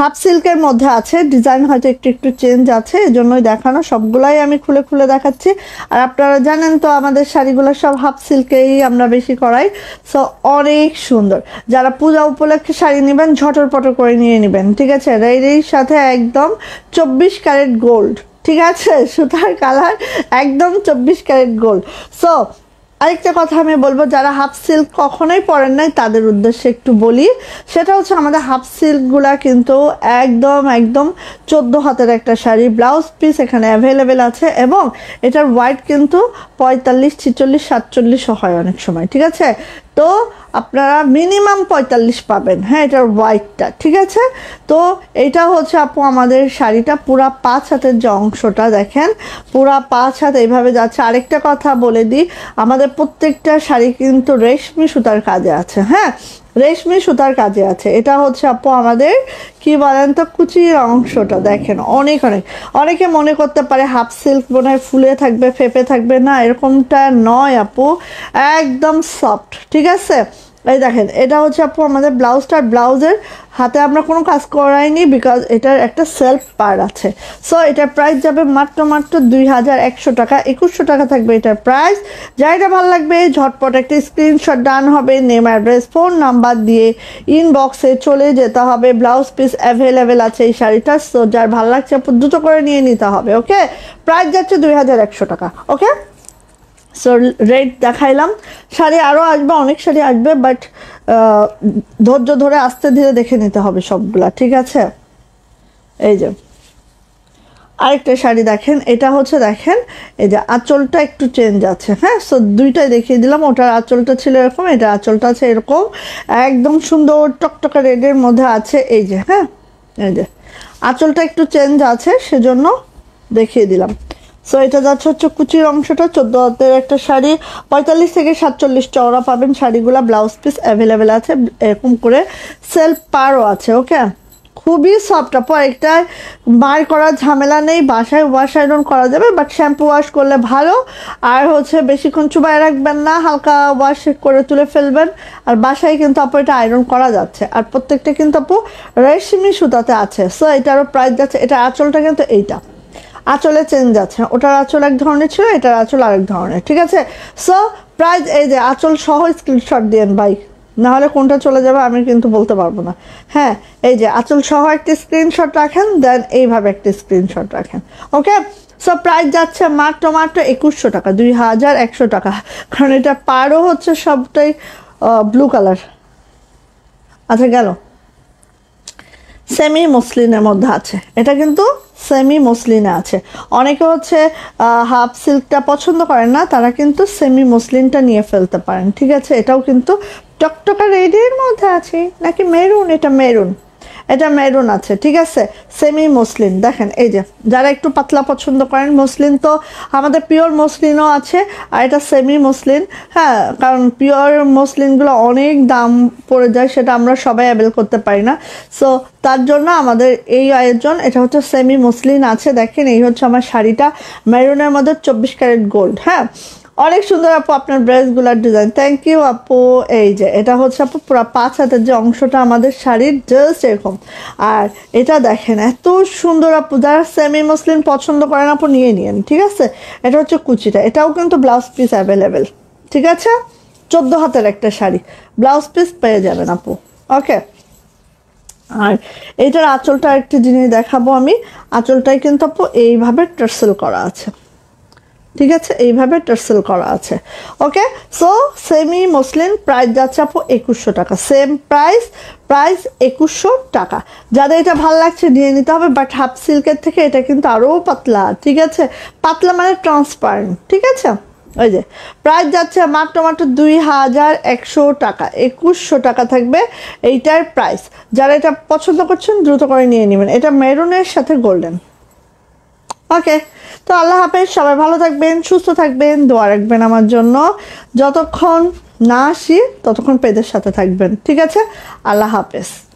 হাফ সিল্কের মধ্যে আছে ডিজাইন হয়তো একটু একটু চেঞ্জ আছে এজন্যই দেখানো সবগুলাই আমি খুলে খুলে দেখাচ্ছি আর আপনারা জানেন তো আমাদের শাড়িগুলো সব হাফ সিল্কেই আমরা বেশি করাই সো অনেক সুন্দর যারা পূজা উপলক্ষে শাড়ি নেবেন ঝটর পটর করে নিয়ে নেবেন ঠিক আছে এর সাথে একদম চব্বিশ ক্যারেট গোল্ড ঠিক আছে সুতার কালার একদম চব্বিশ ক্যারেট গোল্ড সো আরেকটা কথা আমি বলবো যারা হাফ সিল্ক কখনোই পরেন নাই তাদের উদ্দেশ্যে একটু বলি সেটা হচ্ছে আমাদের হাফ সিল্কগুলা কিন্তু একদম একদম চোদ্দ হাতের একটা শাড়ি ব্লাউজ পিস এখানে অ্যাভেলেবেল আছে এবং এটার হোয়াইট কিন্তু পঁয়তাল্লিশ ছিচল্লিশ সাতচল্লিশও হয় অনেক সময় ঠিক আছে তো আপনারা মিনিমাম পঁয়তাল্লিশ পাবেন হ্যাঁ এটার হোয়াইটটা ঠিক আছে তো এটা হচ্ছে আপু আমাদের শাড়িটা পুরা পাঁচ হাতের যে অংশটা দেখেন পুরা পাঁচ হাত এইভাবে যাচ্ছে আরেকটা কথা বলে দিই আমাদের প্রত্যেকটা শাড়ি কিন্তু রেশমি সুতার কাজে আছে হ্যাঁ রেশমি সুতার কাজে আছে এটা হচ্ছে আপু আমাদের কি বলেন তো কুচির অংশটা দেখেন অনেক অনেক অনেকে মনে করতে পারে হাফ সিল্ক মনে ফুলে থাকবে ফেপে থাকবে না এরকমটা নয় আপু একদম সফট ঠিক আছে এই দেখেন এটা হচ্ছে আপু আমাদের ব্লাউজটা ব্লাউজের হাতে আমরা কোনো কাজ করাইনি বিকজ এটার একটা সেলফ পার আছে সো এটার প্রাইস যাবে মাত্র মাত্র দুই হাজার একশো টাকা একুশশো টাকা থাকবে এটার প্রাইস এটা ভালো লাগবে ঝটপট একটা স্ক্রিনশট ডান হবে নেম অ্যাড্রেস ফোন নাম্বার দিয়ে ইনবক্সে চলে যেতে হবে ব্লাউজ পিস অ্যাভেলেবেল আছে এই শাড়িটার সো যার ভালো লাগছে আপু দ্রুত করে নিয়ে নিতে হবে ওকে প্রাইস যাচ্ছে দুই হাজার একশো টাকা ওকে সো রেড দেখাইলাম শাড়ি আরও আসবে অনেক শাড়ি আসবে বাট ধৈর্য ধরে আস্তে ধীরে দেখে নিতে হবে সবগুলা ঠিক আছে এই যে আরেকটা শাড়ি দেখেন এটা হচ্ছে দেখেন এই যে আঁচলটা একটু চেঞ্জ আছে হ্যাঁ সো দুইটাই দেখিয়ে দিলাম ওটার আঁচলটা ছিল এরকম এটা আঁচলটা আছে এরকম একদম সুন্দর টকটকা রেডের মধ্যে আছে এই যে হ্যাঁ এই যে আঁচলটা একটু চেঞ্জ আছে সেজন্য দেখিয়ে দিলাম সো এটা যাচ্ছে হচ্ছে কুচির অংশটা চোদ্দ হাতের একটা শাড়ি পঁয়তাল্লিশ থেকে সাতচল্লিশ চওড়া পাবেন শাড়িগুলো ব্লাউজ পিস অ্যাভেলেবেল আছে এরকম করে সেলফ পারও আছে ওকে খুবই সফট আপু একটা বার করার ঝামেলা নেই বাসায় ওয়াশ আয়রন করা যাবে বাট শ্যাম্পু ওয়াশ করলে ভালো আর হচ্ছে বেশিক্ষণ চুবায় রাখবেন না হালকা ওয়াশ করে তুলে ফেলবেন আর বাসায় কিন্তু আপু এটা আয়রন করা যাচ্ছে আর প্রত্যেকটা কিন্তু আপু রেশমি সুতাতে আছে সো এটারও প্রাইস যাচ্ছে এটা আঁচলটা কিন্তু এইটা আঁচলে চেঞ্জ আছে ওটার আঁচল এক ধরনের ছিল এটার আঁচল আরেক ধরনের ঠিক আছে সো প্রাইজ এই যে আঁচল সহ স্ক্রিনশট দিয়েন ভাই নাহলে কোনটা চলে যাবে আমি কিন্তু বলতে পারবো না হ্যাঁ এই যে আঁচল সহ একটি স্ক্রিনশট রাখেন দেন এইভাবে একটি স্ক্রিনশট রাখেন ওকে সো প্রাইস যাচ্ছে মাত্র মাত্র একুশশো টাকা দুই হাজার একশো টাকা কারণ এটা পারও হচ্ছে সবটাই ব্লু কালার আচ্ছা গেল সেমি মসলিনের মধ্যে আছে এটা কিন্তু সেমি মসলিনে আছে অনেকে হচ্ছে হাফ সিল্কটা পছন্দ করেন না তারা কিন্তু সেমি মুসলিনটা নিয়ে ফেলতে পারেন ঠিক আছে এটাও কিন্তু টকটকা রেডের মধ্যে আছে নাকি মেরুন এটা মেরুন এটা মেরুন আছে ঠিক আছে সেমি মসলিন দেখেন এই যে যারা একটু পাতলা পছন্দ করেন মসলিন তো আমাদের পিওর মসলিনও আছে আর এটা সেমি মসলিন হ্যাঁ কারণ পিওর মসলিনগুলো অনেক দাম পড়ে যায় সেটা আমরা সবাই অ্যাভেল করতে পারি না সো তার জন্য আমাদের এই আয়োজন এটা হচ্ছে সেমি মসলিন আছে দেখেন এই হচ্ছে আমার শাড়িটা মেরুনের মধ্যে চব্বিশ ক্যারেট গোল্ড হ্যাঁ অনেক সুন্দর আপু আপনার ব্রেসগুলার ডিজাইন থ্যাংক ইউ আপু এই যে এটা হচ্ছে আপু পুরো পাঁচ হাতের যে অংশটা আমাদের শাড়ির জাস্ট এরকম আর এটা দেখেন এত সুন্দর আপু যারা সেমি মুসলিম পছন্দ করেন আপু নিয়ে নিন ঠিক আছে এটা হচ্ছে কুচিটা এটাও কিন্তু ব্লাউজ পিস অ্যাভেলেবেল ঠিক আছে চোদ্দো হাতের একটা শাড়ি ব্লাউজ পিস পেয়ে যাবেন আপু ওকে আর এটার আঁচলটা একটি জিনিস দেখাবো আমি আঁচলটাই কিন্তু আপু এইভাবে টার্সেল করা আছে ঠিক আছে এইভাবে টার্সেল করা আছে okay so semi muslin price যাচ্ছে আপু একুশশো টাকা সেম প্রাইস প্রাইস একুশশো টাকা যাদের এটা ভাল লাগছে নিয়ে নিতে হবে বাট হাফ সিল্কের থেকে এটা কিন্তু আরও পাতলা ঠিক আছে পাতলা মানে ট্রান্সপারেন্ট ঠিক আছে ওই যে প্রাইস যাচ্ছে মাত্র মাত্র দুই হাজার একশো টাকা একুশশো টাকা থাকবে এইটার প্রাইস যারা এটা পছন্দ করছেন দ্রুত করে নিয়ে নেবেন এটা মেরুনের সাথে গোল্ডেন ওকে তো আল্লাহ হাফেজ সবাই ভালো থাকবেন সুস্থ থাকবেন দোয়া রাখবেন আমার জন্য যতক্ষণ না আসি ততক্ষণ পেদের সাথে থাকবেন ঠিক আছে আল্লাহ হাফেজ